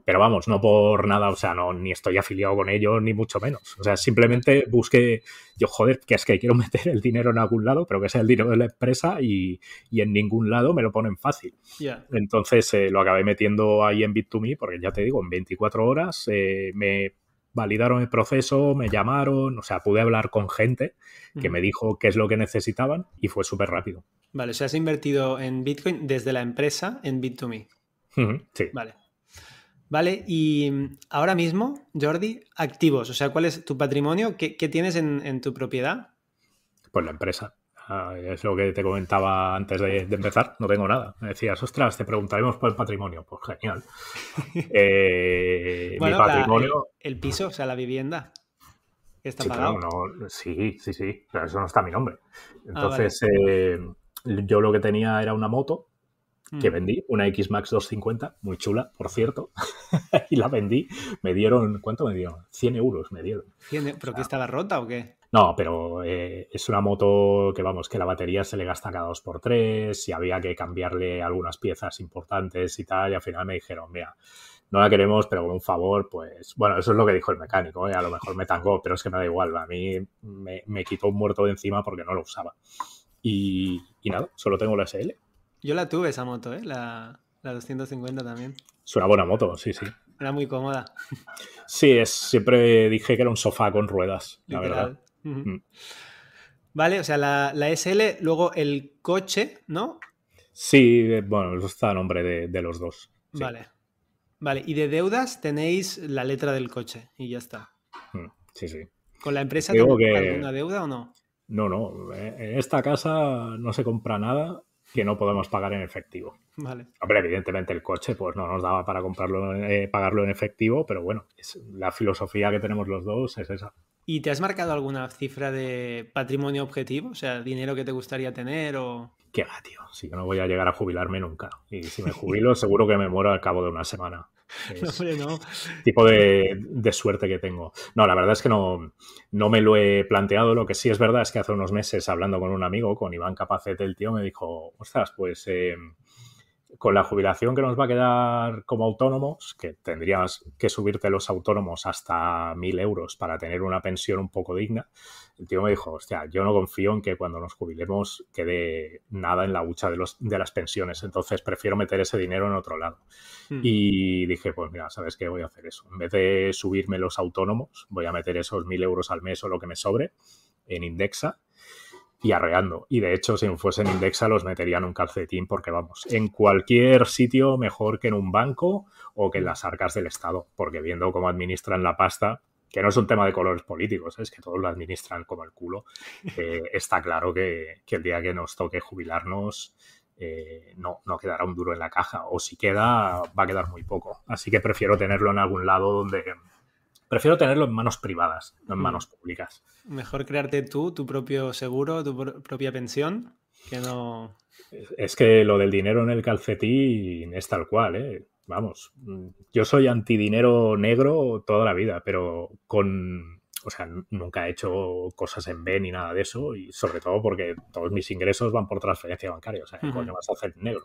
[SPEAKER 1] Pero vamos, no por nada, o sea, no, ni estoy afiliado con ellos, ni mucho menos. O sea, simplemente busqué, yo joder, que es que quiero meter el dinero en algún lado, pero que sea el dinero de la empresa y, y en ningún lado me lo ponen fácil. Entonces eh, lo acabé metiendo ahí en Bit2Me, porque ya te digo, en 24 horas eh, me validaron el proceso, me llamaron, o sea, pude hablar con gente que me dijo qué es lo que necesitaban y fue súper rápido.
[SPEAKER 2] Vale, o sea, has invertido en Bitcoin desde la empresa en Bit2Me. sí. Vale. Vale, y mm, ahora mismo, Jordi, activos, o sea, ¿cuál es tu patrimonio? ¿Qué, tienes en tu propiedad?
[SPEAKER 1] Pues la empresa. Ah, es lo que te comentaba antes de, empezar, no tengo nada. Me decías, ostras, te preguntaremos por el patrimonio. Pues genial. Eh,
[SPEAKER 2] mi patrimonio. el, piso, o sea, la vivienda. Está
[SPEAKER 1] sí, sí, sí, sí. eso no está a mi nombre. Ah, Entonces, eh, yo lo que tenía era una moto que mm. vendí, una X Max 250, muy chula, por cierto, y la vendí, me dieron, ¿cuánto me dieron? 100 euros
[SPEAKER 2] me dieron. E-, ¿Pero qué que estaba rota o qué?
[SPEAKER 1] No, pero eh, es una moto que vamos, que la batería se le gasta cada 2x3 y había que cambiarle algunas piezas importantes y tal, y al final me dijeron, mira, no la queremos, pero con un favor, pues bueno, eso es lo que dijo el mecánico, ¿eh? a lo mejor me tangó, pero es que me da igual, a mí me, quitó un muerto de encima porque no lo usaba. Y, y nada, solo tengo la SL.
[SPEAKER 2] Yo la tuve esa moto, ¿eh? La, 250 también.
[SPEAKER 1] Es una buena moto, sí, sí.
[SPEAKER 2] Era muy cómoda.
[SPEAKER 1] Sí, siempre dije que era un sofá con ruedas, la verdad.
[SPEAKER 2] Mm. Vale, o sea, la, SL, luego el coche, ¿no?
[SPEAKER 1] Sí, eh, bueno, está a nombre de, los dos.
[SPEAKER 2] Vale. Vale, y de deudas tenéis la letra del coche y ya está. Mm, sí, sí. ¿Con la empresa tengo que... alguna deuda o no?
[SPEAKER 1] No, no. En eh, esta casa no se compra nada que no podemos pagar en efectivo. Vale. Hombre, evidentemente el coche pues no nos daba para comprarlo, eh, pagarlo en efectivo, pero bueno, es, la filosofía que tenemos los dos es esa.
[SPEAKER 2] ¿Y te has marcado alguna cifra de patrimonio objetivo? O sea, dinero que te gustaría tener o...
[SPEAKER 1] Qué va, tío. Si que no voy a llegar a jubilarme nunca. Y si me jubilo, seguro que me muero al cabo de una semana.
[SPEAKER 2] Es no,
[SPEAKER 1] Tipo de, suerte que tengo. No, la verdad es que no, no me lo he planteado. Lo que sí es verdad es que hace unos meses, hablando con un amigo, con Iván Capacete, el tío, me dijo, ostras, pues eh, con la jubilación que nos va a quedar como autónomos, que tendrías que subirte los autónomos hasta mil euros para tener una pensión un poco digna, el tío me dijo, hostia, yo no confío en que cuando nos jubilemos quede nada en la hucha de, los, de las pensiones, entonces prefiero meter ese dinero en otro lado. Hmm. Y dije, pues mira, ¿sabes qué? Voy a hacer eso. En vez de subirme los autónomos, voy a meter esos mil euros al mes o lo que me sobre en Indexa y arreando. Y de hecho, si fuesen indexa, los meterían un calcetín porque vamos, en cualquier sitio mejor que en un banco o que en las arcas del Estado, porque viendo cómo administran la pasta, que no es un tema de colores políticos, ¿eh? es que todos lo administran como el culo, eh, está claro que, el día que nos toque jubilarnos... Eh, no, no quedará un duro en la caja o si queda va a quedar muy poco así que prefiero tenerlo en algún lado donde, prefiero tenerlo en manos privadas, no en manos
[SPEAKER 2] públicas. Mejor crearte tú tu propio seguro, tu propia pensión, que no...
[SPEAKER 1] Es que lo del dinero en el calcetín es tal cual, ¿eh? Vamos, mm, yo soy antidinero negro toda la vida, pero con... O sea, nunca he hecho cosas en B ni nada de eso, y sobre todo porque todos mis ingresos van por transferencia bancaria, o sea, ¿qué vas a hacer negro?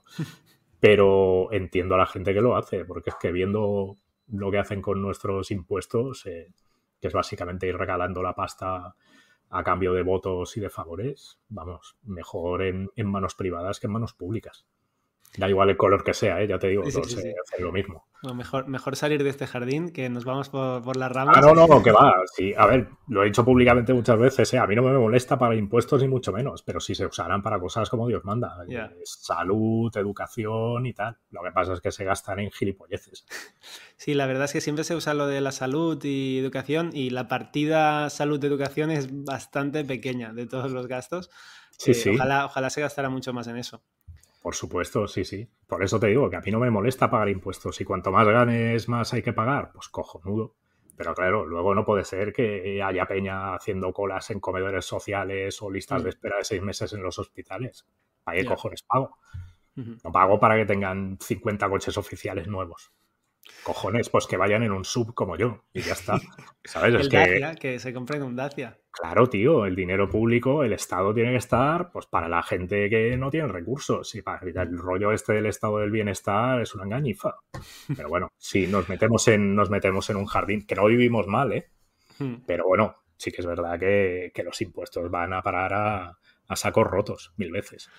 [SPEAKER 1] Pero entiendo a la gente que lo hace, porque es que viendo lo que hacen con nuestros impuestos, eh, que es básicamente ir regalando la pasta a cambio de votos y de favores, vamos, mejor en, en manos privadas que en manos públicas. Da igual el color que sea, ¿eh? ya te digo, lo mismo.
[SPEAKER 2] mejor, mejor salir de este jardín que nos vamos por, por las ramas. no, no, que va. Sí, a
[SPEAKER 1] ver, lo he dicho públicamente muchas veces, ¿eh? a mí no me molesta para impuestos ni mucho menos, pero sí se usarán para cosas como Dios manda, eh, salud, educación y tal. Lo que pasa es que se gastan en gilipolleces.
[SPEAKER 2] Sí, la verdad es que siempre se usa lo de la salud y educación y la partida salud-educación es bastante pequeña de todos los gastos. Eh, ojalá, ojalá se gastara mucho más en eso.
[SPEAKER 1] Por supuesto, sí, sí. Por eso te digo que a mí no me molesta pagar impuestos y cuanto más ganes, más hay que pagar. Pues cojonudo. Pero claro, luego no puede ser que haya peña haciendo colas en comedores sociales o listas de mm. espera de seis meses en los hospitales. Ahí cojones pago. No pago para que tengan 50 coches oficiales nuevos. Cojones, pues que vayan en un sub como yo y ya está. ¿Sabes? que... Dacia,
[SPEAKER 2] que se compren un Dacia.
[SPEAKER 1] Claro, tío, el dinero público, el Estado tiene que estar pues para la gente que no tiene recursos. Y para el rollo este del estado del bienestar es una engañifa. Pero bueno, si nos metemos en, nos metemos en un jardín, que no vivimos mal, ¿eh? Hmm. Pero bueno, sí que es verdad que, los impuestos van a parar a, sacos rotos mil veces.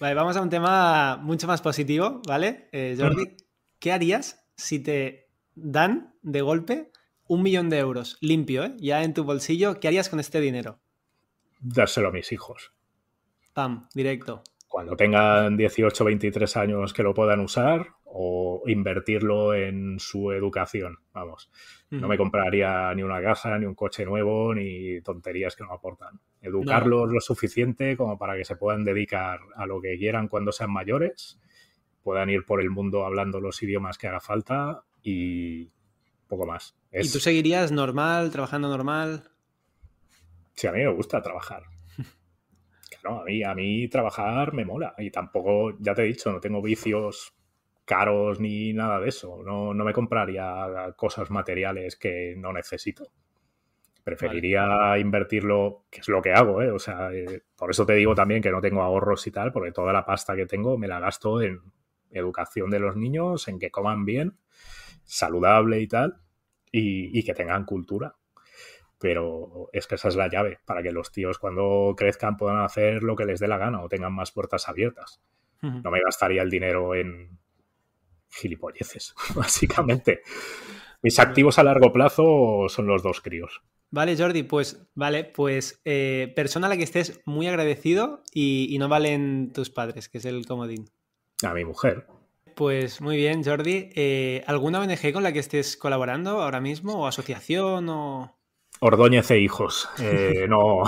[SPEAKER 2] Vale, vamos a un tema mucho más positivo, ¿vale? Eh, Jordi, ¿qué harías si te dan de golpe un millón de euros limpio, ¿eh? ya en tu bolsillo, ¿qué harías con este dinero? Dárselo a mis hijos. Pam, directo. Cuando
[SPEAKER 1] tengan 18, 23 años que lo puedan usar o invertirlo en su educación, vamos. No me compraría ni una casa, ni un coche nuevo, ni tonterías que no aportan. Educarlos lo suficiente como para que se puedan dedicar a lo que quieran cuando sean mayores puedan ir por el mundo hablando los idiomas que haga falta y poco más.
[SPEAKER 2] ¿Y tú seguirías
[SPEAKER 1] normal, trabajando normal? Sí, a mí me gusta trabajar. Claro, a mí, a mí trabajar me mola y tampoco, ya te he dicho, no tengo vicios caros ni nada de eso. No, me compraría cosas materiales que no necesito. Preferiría invertirlo, que es lo que hago, ¿eh? O sea, eh, por eso te digo también que no tengo ahorros y tal, porque toda la pasta que tengo me la gasto en educación de los niños, en que coman bien, saludable y tal, y, que tengan cultura pero es que esa es la llave para que los tíos cuando crezcan puedan hacer lo que les dé la gana o tengan más puertas abiertas. No me gastaría el dinero en gilipolleces, básicamente. Mis activos a largo plazo son los dos críos.
[SPEAKER 2] Vale, Jordi, pues vale, pues eh, persona a la que estés muy agradecido y, y no valen tus padres, que es el comodín
[SPEAKER 1] a mi mujer.
[SPEAKER 2] Pues muy bien, Jordi. Eh, ¿Alguna ONG con la que estés colaborando ahora mismo o asociación o...?
[SPEAKER 1] Ordóñez e hijos. Eh, no.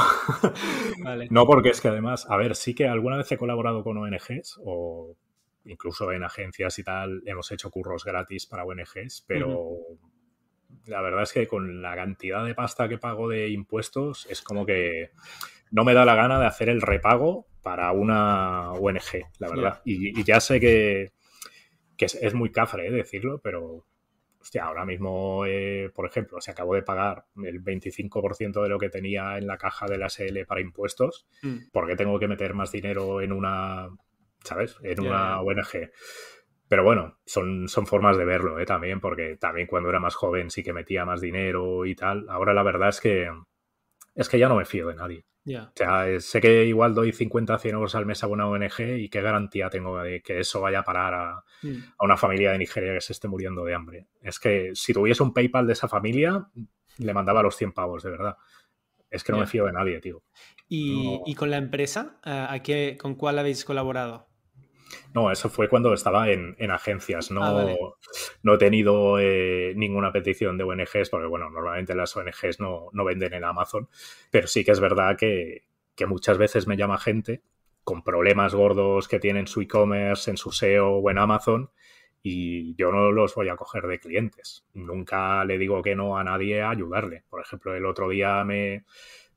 [SPEAKER 1] no, porque es que además, a ver, sí que alguna vez he colaborado con ONGs o incluso en agencias y tal, hemos hecho curros gratis para ONGs, pero la verdad es que con la cantidad de pasta que pago de impuestos es como que no me da la gana de hacer el repago para una ONG, la verdad. Y, ya sé que, es, muy cafre eh, decirlo, pero ahora mismo, eh, por ejemplo, se acabó de pagar el 25% de lo que tenía en la caja de la SL para impuestos. Hmm. ¿Por qué tengo que meter más dinero en una, ¿sabes? En una ONG. Pero bueno, son, son formas de verlo eh, también, porque también cuando era más joven sí que metía más dinero y tal. Ahora la verdad es que es que ya no me fío de nadie. Ya. O eh, sé que igual doy 50 o 100 euros al mes a una ONG y qué garantía tengo de que eso vaya a parar mm. a, una familia de Nigeria que se esté muriendo de hambre. Es que si tuviese un PayPal de esa familia, mm. le mandaba los 100 pavos, de verdad. Es que no me fío de nadie, tío.
[SPEAKER 2] ¿Y, con la empresa? Eh, ¿A qué, ¿Con cuál habéis colaborado?
[SPEAKER 1] No, eso fue cuando estaba en, agencias. No, ah, no he tenido eh, ninguna petición de ONGs, porque bueno, normalmente las ONGs no, venden en Amazon, pero sí que es verdad que, que muchas veces me llama gente con problemas gordos que tienen su e-commerce, en su SEO o en Amazon, y yo no los voy a coger de clientes. Nunca le digo que no a nadie a ayudarle. Por ejemplo, el otro día me,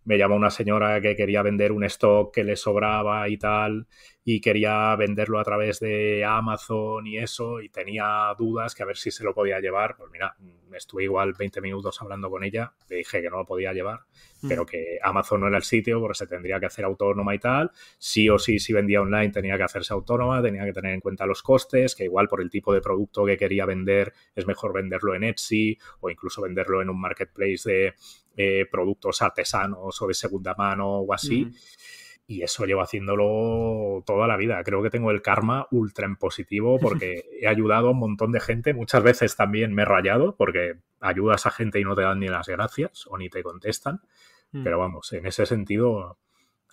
[SPEAKER 1] me llamó una señora que quería vender un stock que le sobraba y tal, y quería venderlo a través de Amazon y eso, y tenía dudas que a ver si se lo podía llevar. Pues mira, mm, estuve igual 20 minutos hablando con ella, le dije que no lo podía llevar, mm. pero que Amazon no era el sitio porque se tendría que hacer autónoma y tal. Sí o sí, si vendía online tenía que hacerse autónoma, tenía que tener en cuenta los costes, que igual por el tipo de producto que quería vender es mejor venderlo en Etsy o incluso venderlo en un marketplace de, productos artesanos o de segunda mano o así. Y eso llevo haciéndolo toda la vida. Creo que tengo el karma ultra en positivo porque he ayudado a un montón de gente. Muchas veces también me he rayado porque ayudas a gente y no te dan ni las gracias o ni te contestan. Mm. Pero vamos, en ese sentido,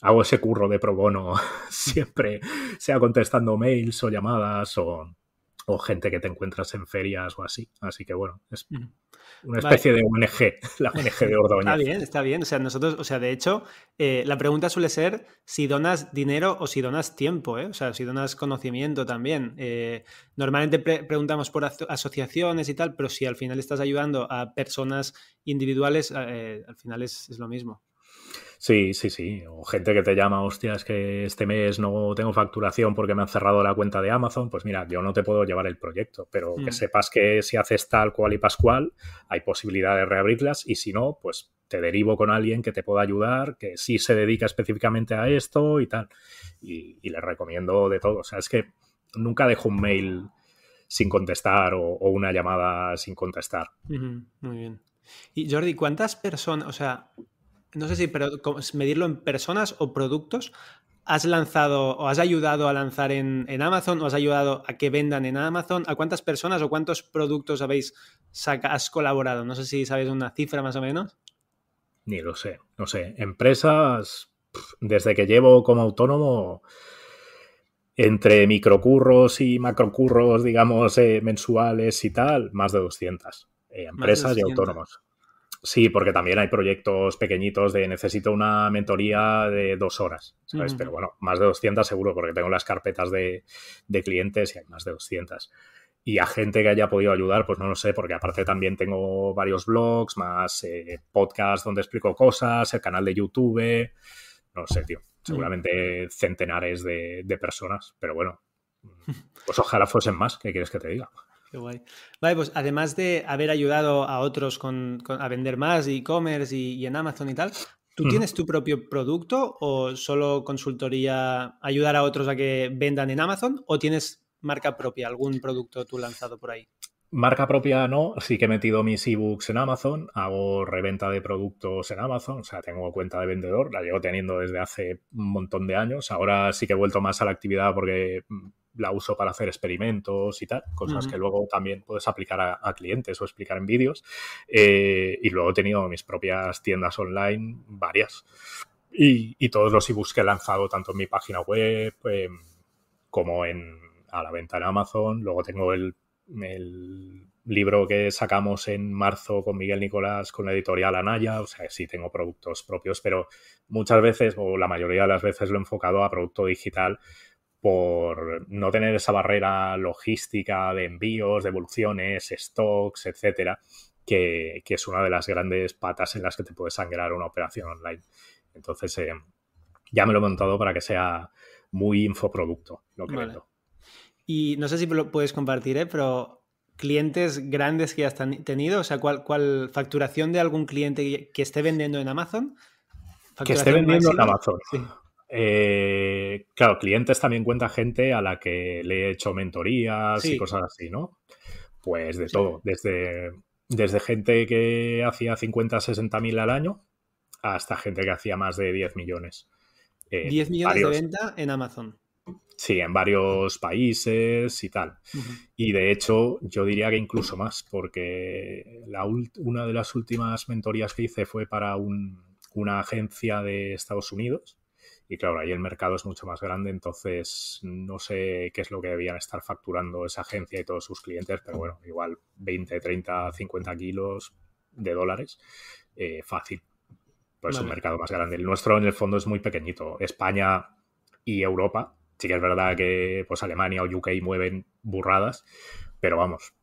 [SPEAKER 1] hago ese curro de pro bono siempre, sea contestando mails o llamadas o, o, gente que te encuentras en ferias o así. Así que bueno, es una especie de ONG, la ONG de Ordoñez. Está bien,
[SPEAKER 2] está bien. O sea, nosotros, o sea, de hecho, eh, la pregunta suele ser si donas dinero o si donas tiempo, ¿eh? O sea, si donas conocimiento también. Eh, normalmente preguntamos por asociaciones y tal, pero si al final estás ayudando a personas individuales, al final es lo mismo.
[SPEAKER 1] Sí, sí, sí. O gente que te llama, hostia, es que este mes no tengo facturación porque me han cerrado la cuenta de Amazon. Pues mira, yo no te puedo llevar el proyecto, pero que hmm. sepas que si haces tal, cual y pascual, hay posibilidad de reabrirlas y si no, pues te derivo con alguien que te pueda ayudar, que sí se dedica específicamente a esto y tal. Y, les recomiendo de todo. O sea, es que nunca dejo un mail sin contestar o, una llamada sin contestar.
[SPEAKER 2] Muy bien. Y Jordi, ¿cuántas personas, o sea, no sé si pero, medirlo en personas o productos, has lanzado o has ayudado a lanzar en, Amazon o has ayudado a que vendan en Amazon? ¿A cuántas personas o cuántos productos habéis has colaborado? No sé si sabéis una cifra más o menos.
[SPEAKER 1] Ni lo sé, no sé. Empresas, desde que llevo como autónomo, entre microcurros y macrocurros, digamos, eh, mensuales y tal, más de 200 eh, empresas y autónomos. Sí, porque también hay proyectos pequeñitos de necesito una mentoría de dos horas, ¿sabes? Pero bueno, más de 200 seguro, porque tengo las carpetas de, clientes y hay más de 200. Y a gente que haya podido ayudar, pues no lo sé, porque aparte también tengo varios blogs, más eh, podcasts donde explico cosas, el canal de YouTube, no sé, tío. Mm. Seguramente centenares de, de personas, pero bueno, pues ojalá fuesen más, ¿qué quieres que te diga?
[SPEAKER 2] Qué guay. Vale, pues además de haber ayudado a otros a vender más e-commerce y, en Amazon y tal, ¿tú tienes tu propio producto o solo consultoría, ayudar a otros a que vendan en Amazon o tienes marca propia, algún producto tú lanzado por ahí?
[SPEAKER 1] Marca propia no, sí que he metido mis ebooks en Amazon, hago reventa de productos en Amazon, o sea, tengo cuenta de vendedor, la llevo teniendo desde hace un montón de años. Ahora sí que he vuelto más a la actividad porque mm, la uso para hacer experimentos y tal, cosas que luego también puedes aplicar a, clientes o explicar en vídeos. Eh, y luego he tenido mis propias tiendas online, varias. Y, todos los ebooks que he lanzado, tanto en mi página web em, como en, a la venta en Amazon. Luego tengo el, el libro que sacamos en marzo con Miguel Nicolás, con la editorial Anaya, o sea, sí tengo productos propios, pero muchas veces, o la mayoría de las veces lo he enfocado a producto digital por no tener esa barrera logística de envíos, devoluciones, stocks, etcétera, que, es una de las grandes patas en las que te puede sangrar una operación online. Entonces, eh, ya me lo he montado para que sea muy infoproducto lo que vendo.
[SPEAKER 2] Y no sé si lo puedes compartir, ¿eh? pero clientes grandes que ya has tenido, o sea, ¿cuál, cuál facturación de algún cliente que esté vendiendo en Amazon? Que esté vendiendo en Amazon. Sí.
[SPEAKER 1] Eh, claro, clientes también cuenta gente a la que le he hecho mentorías y cosas así, ¿no?
[SPEAKER 2] Pues de todo,
[SPEAKER 1] desde, desde gente que hacía 50, 60 mil al año hasta gente que hacía más de 10 millones. 10 millones de
[SPEAKER 2] venta en Amazon.
[SPEAKER 1] Sí, en varios países y tal. Y de hecho, yo diría que incluso más, porque la una de las últimas mentorías que hice fue para una agencia de Estados Unidos y claro, ahí el mercado es mucho más grande, entonces no sé qué es lo que debían estar facturando esa agencia y todos sus clientes, pero bueno, igual 20, 30, 50 kilos de dólares, eh, fácil. Pues un mercado más grande. El nuestro en el fondo es muy pequeñito. España y Europa, sí que es verdad que pues Alemania o UK mueven burradas, pero vamos,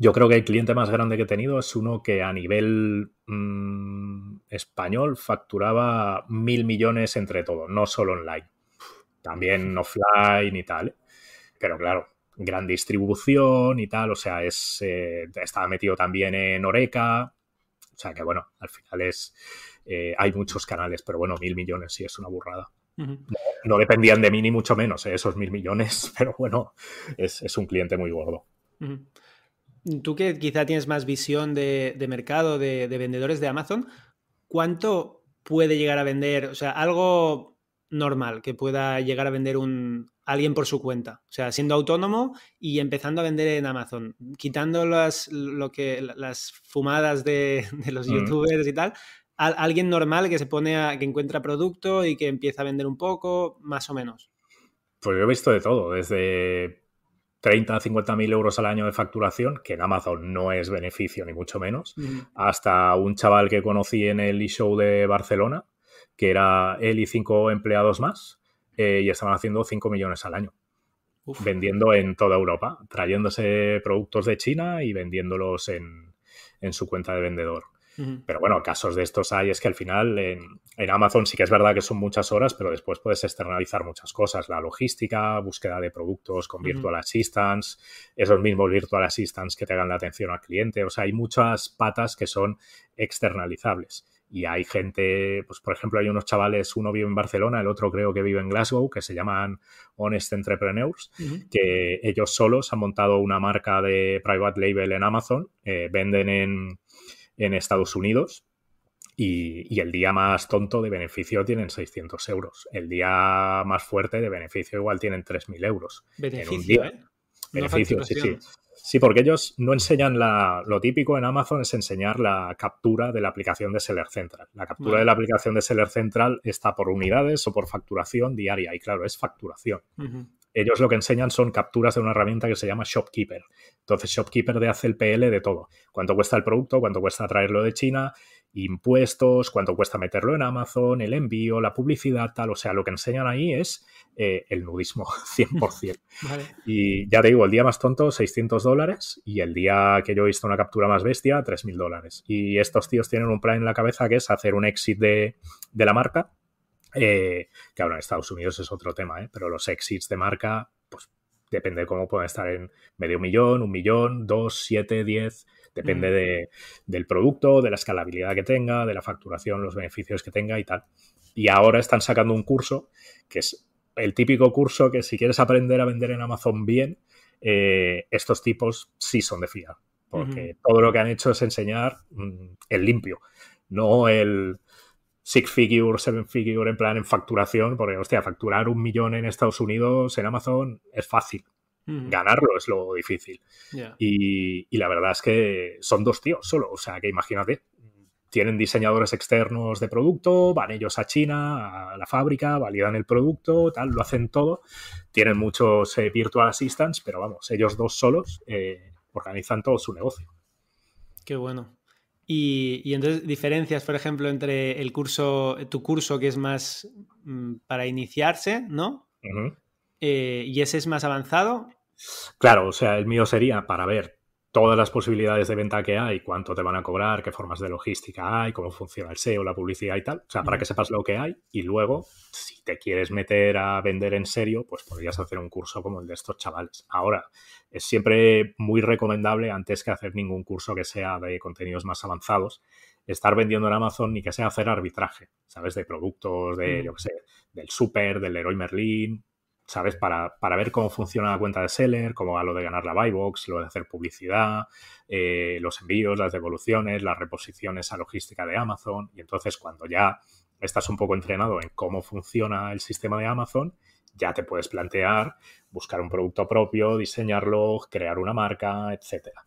[SPEAKER 1] yo creo que el cliente más grande que he tenido es uno que a nivel mm, español facturaba mil millones entre todo, no solo online, también offline y tal. ¿eh? Pero claro, gran distribución y tal, o sea, eh, estaba metido también en Oreca, o sea que bueno, al final es, eh, hay muchos canales, pero bueno, mil millones sí es una burrada. no, dependían de mí ni mucho menos esos mil millones, pero bueno, es, un cliente muy gordo
[SPEAKER 2] tú que quizá tienes más visión de, mercado, de, vendedores de Amazon, ¿cuánto puede llegar a vender? O sea, algo normal que pueda llegar a vender un, alguien por su cuenta. O sea, siendo autónomo y empezando a vender en Amazon, quitando las, lo que, las fumadas de, los mm. youtubers y tal. alguien normal que se pone a, que encuentra producto y que empieza a vender un poco, más o menos.
[SPEAKER 1] Pues yo he visto de todo, desde 30 a 50 mil euros al año de facturación, que en Amazon no es beneficio ni mucho menos, hasta un chaval que conocí en el e-show de Barcelona, que era él y cinco empleados más, eh, y estaban haciendo 5 millones al año, vendiendo en toda Europa, trayéndose productos de China y vendiéndolos en su cuenta de vendedor. Pero bueno, casos de estos hay, es que al final en, Amazon sí que es verdad que son muchas horas, pero después puedes externalizar muchas cosas, la logística, búsqueda de productos con virtual assistants, esos mismos virtual assistants que te hagan la atención al cliente, o sea, hay muchas patas que son externalizables y hay gente, pues por ejemplo, hay unos chavales, uno vive en Barcelona, el otro creo que vive en Glasgow, que se llaman Honest Entrepreneurs, que ellos solos han montado una marca de private label en Amazon, eh, venden en, en Estados Unidos. Y, el día más tonto de beneficio tienen 600 euros. El día más fuerte de beneficio igual tienen 3.000 euros. Beneficio, ¿eh? Beneficio, sí, sí. Sí, porque ellos no enseñan la, lo típico en Amazon es enseñar la captura de la aplicación de Seller Central. La captura de la aplicación de Seller Central está por unidades o por facturación diaria y claro, es facturación ellos lo que enseñan son capturas de una herramienta que se llama Shopkeeper. Entonces, Shopkeeper te hace el PL de todo. Cuánto cuesta el producto, cuánto cuesta traerlo de China, impuestos, cuánto cuesta meterlo en Amazon, el envío, la publicidad, tal. O sea, lo que enseñan ahí es eh, el nudismo, 100%. Y ya te digo, el día más tonto, 600 dólares. Y el día que yo he visto una captura más bestia, 3.000 dólares. Y estos tíos tienen un plan en la cabeza que es hacer un exit de, de la marca eh, que ahora en Estados Unidos es otro tema, ¿eh? pero los exits de marca, pues depende de cómo pueden estar en medio millón, un millón, dos, siete, diez,
[SPEAKER 2] depende
[SPEAKER 1] mm. del producto, de la escalabilidad que tenga, de la facturación, los beneficios que tenga y tal. Y ahora están sacando un curso que es el típico curso que si quieres aprender a vender en Amazon bien, eh, estos tipos sí son de fiar, porque todo lo que han hecho es enseñar mm, el limpio, no el six figure, seven figure, en plan en facturación, porque hostia, facturar un millón en Estados Unidos en Amazon es fácil. Ganarlo es lo difícil. Y, la verdad es que son dos tíos solo. O sea, que imagínate, tienen diseñadores externos de producto, van ellos a China, a la fábrica, validan el producto, tal, lo hacen todo. Tienen muchos eh, virtual assistants, pero vamos, ellos dos solos eh, organizan todo su negocio.
[SPEAKER 2] Qué bueno. Y, entonces, diferencias, por ejemplo, entre el curso, tu curso que es más mm, para iniciarse, ¿no? Eh, y ese es más avanzado.
[SPEAKER 1] Claro, o sea, el mío sería para ver todas las posibilidades de venta que hay, cuánto te van a cobrar, qué formas de logística hay, cómo funciona el SEO, la publicidad y tal. O sea, para que sepas lo que hay y luego, si te quieres meter a vender en serio, pues podrías hacer un curso como el de estos chavales. Ahora, es siempre muy recomendable antes que hacer ningún curso que sea de contenidos más avanzados estar vendiendo en Amazon ni que sea hacer arbitraje, ¿sabes? De productos, de, yo qué sé, del super, del Leroy Merlin, ¿sabes? Para, para, ver cómo funciona la cuenta de seller, cómo va lo de ganar la buy box, lo de hacer publicidad, eh, los envíos, las devoluciones, las reposiciones a logística de Amazon. Y entonces cuando ya estás un poco entrenado en cómo funciona el sistema de Amazon, ya te puedes plantear buscar un producto propio, diseñarlo, crear una marca, etcétera.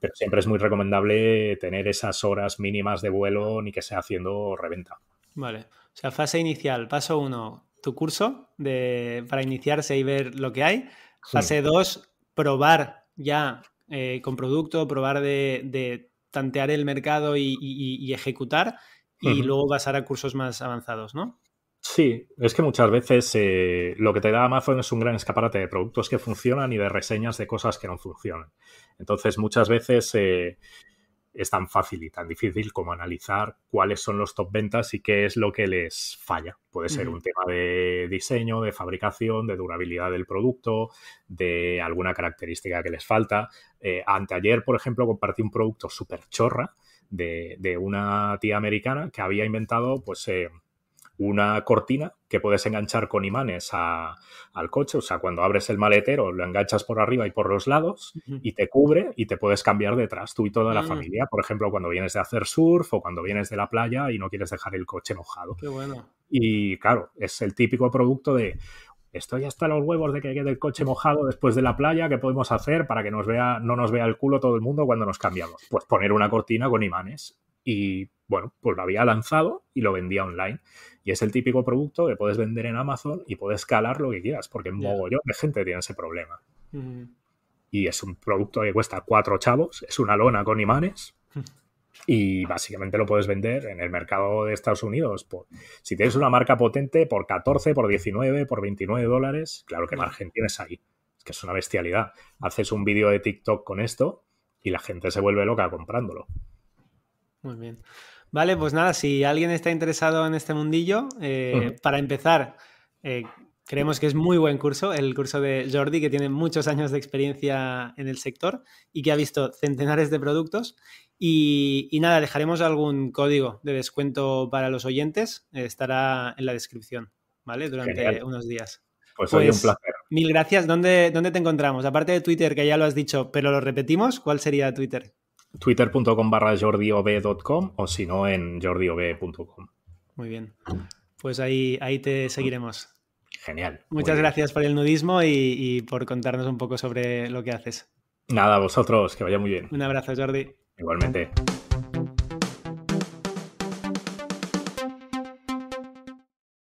[SPEAKER 1] Pero siempre es muy recomendable tener esas horas mínimas de vuelo ni que sea haciendo reventa.
[SPEAKER 2] Vale. O sea, fase inicial, paso uno, tu curso de, para iniciarse y ver lo que hay. Fase 2, probar ya eh, con producto, probar de, tantear el mercado y, ejecutar y luego pasar a cursos más avanzados, ¿no?
[SPEAKER 1] Sí, es que muchas veces eh, lo que te da Amazon es un gran escaparate de productos que funcionan y de reseñas de cosas que no funcionan. Entonces, muchas veces eh, es tan fácil y tan difícil como analizar cuáles son los top ventas y qué es lo que les falla. Puede ser un tema de diseño, de fabricación, de durabilidad del producto, de alguna característica que les falta. Eh, anteayer, por ejemplo, compartí un producto súper chorra de, una tía americana que había inventado, pues... Eh, una cortina que puedes enganchar con imanes a, al coche. O sea, cuando abres el maletero, lo enganchas por arriba y por los lados y te cubre y te puedes cambiar detrás, tú y toda la mm. familia. Por ejemplo, cuando vienes de hacer surf o cuando vienes de la playa y no quieres dejar el coche mojado. Qué bueno. Y claro, es el típico producto de, esto estoy hasta los huevos de que quede el coche mojado después de la playa, ¿qué podemos hacer para que nos vea, no nos vea el culo todo el mundo cuando nos cambiamos? Pues poner una cortina con imanes y bueno, pues lo había lanzado y lo vendía online. Y es el típico producto que puedes vender en Amazon y puedes escalar lo que quieras, porque en mogollón de gente tiene ese problema. Y es un producto que cuesta cuatro chavos, es una lona con imanes. Y básicamente lo puedes vender en el mercado de Estados Unidos. Por, si tienes una marca potente, por 14, por 19, por 29 dólares, claro que margen tienes ahí. Es que es una bestialidad. Haces un vídeo de TikTok con esto y la gente se vuelve loca comprándolo.
[SPEAKER 2] Muy bien. Vale, pues nada, si alguien está interesado en este mundillo, eh, para empezar, eh, creemos que es muy buen curso, el curso de Jordi, que tiene muchos años de experiencia en el sector y que ha visto centenares de productos. Y, nada, dejaremos algún código de descuento para los oyentes, eh, estará en la descripción, ¿vale? Durante unos días. Pues, un pues, placer. Mil gracias. ¿Dónde te encontramos? Aparte de Twitter, que ya lo has dicho, pero lo repetimos, ¿cuál sería Twitter?
[SPEAKER 1] twitter.com barra jordiob.com o si no en jordiob.com.
[SPEAKER 2] Muy bien. Pues ahí, ahí te seguiremos. Genial. Muchas gracias por el nudismo y, y por contarnos un poco sobre lo que haces.
[SPEAKER 1] Nada, vosotros, que vaya
[SPEAKER 2] muy bien. Un abrazo, Jordi. Igualmente.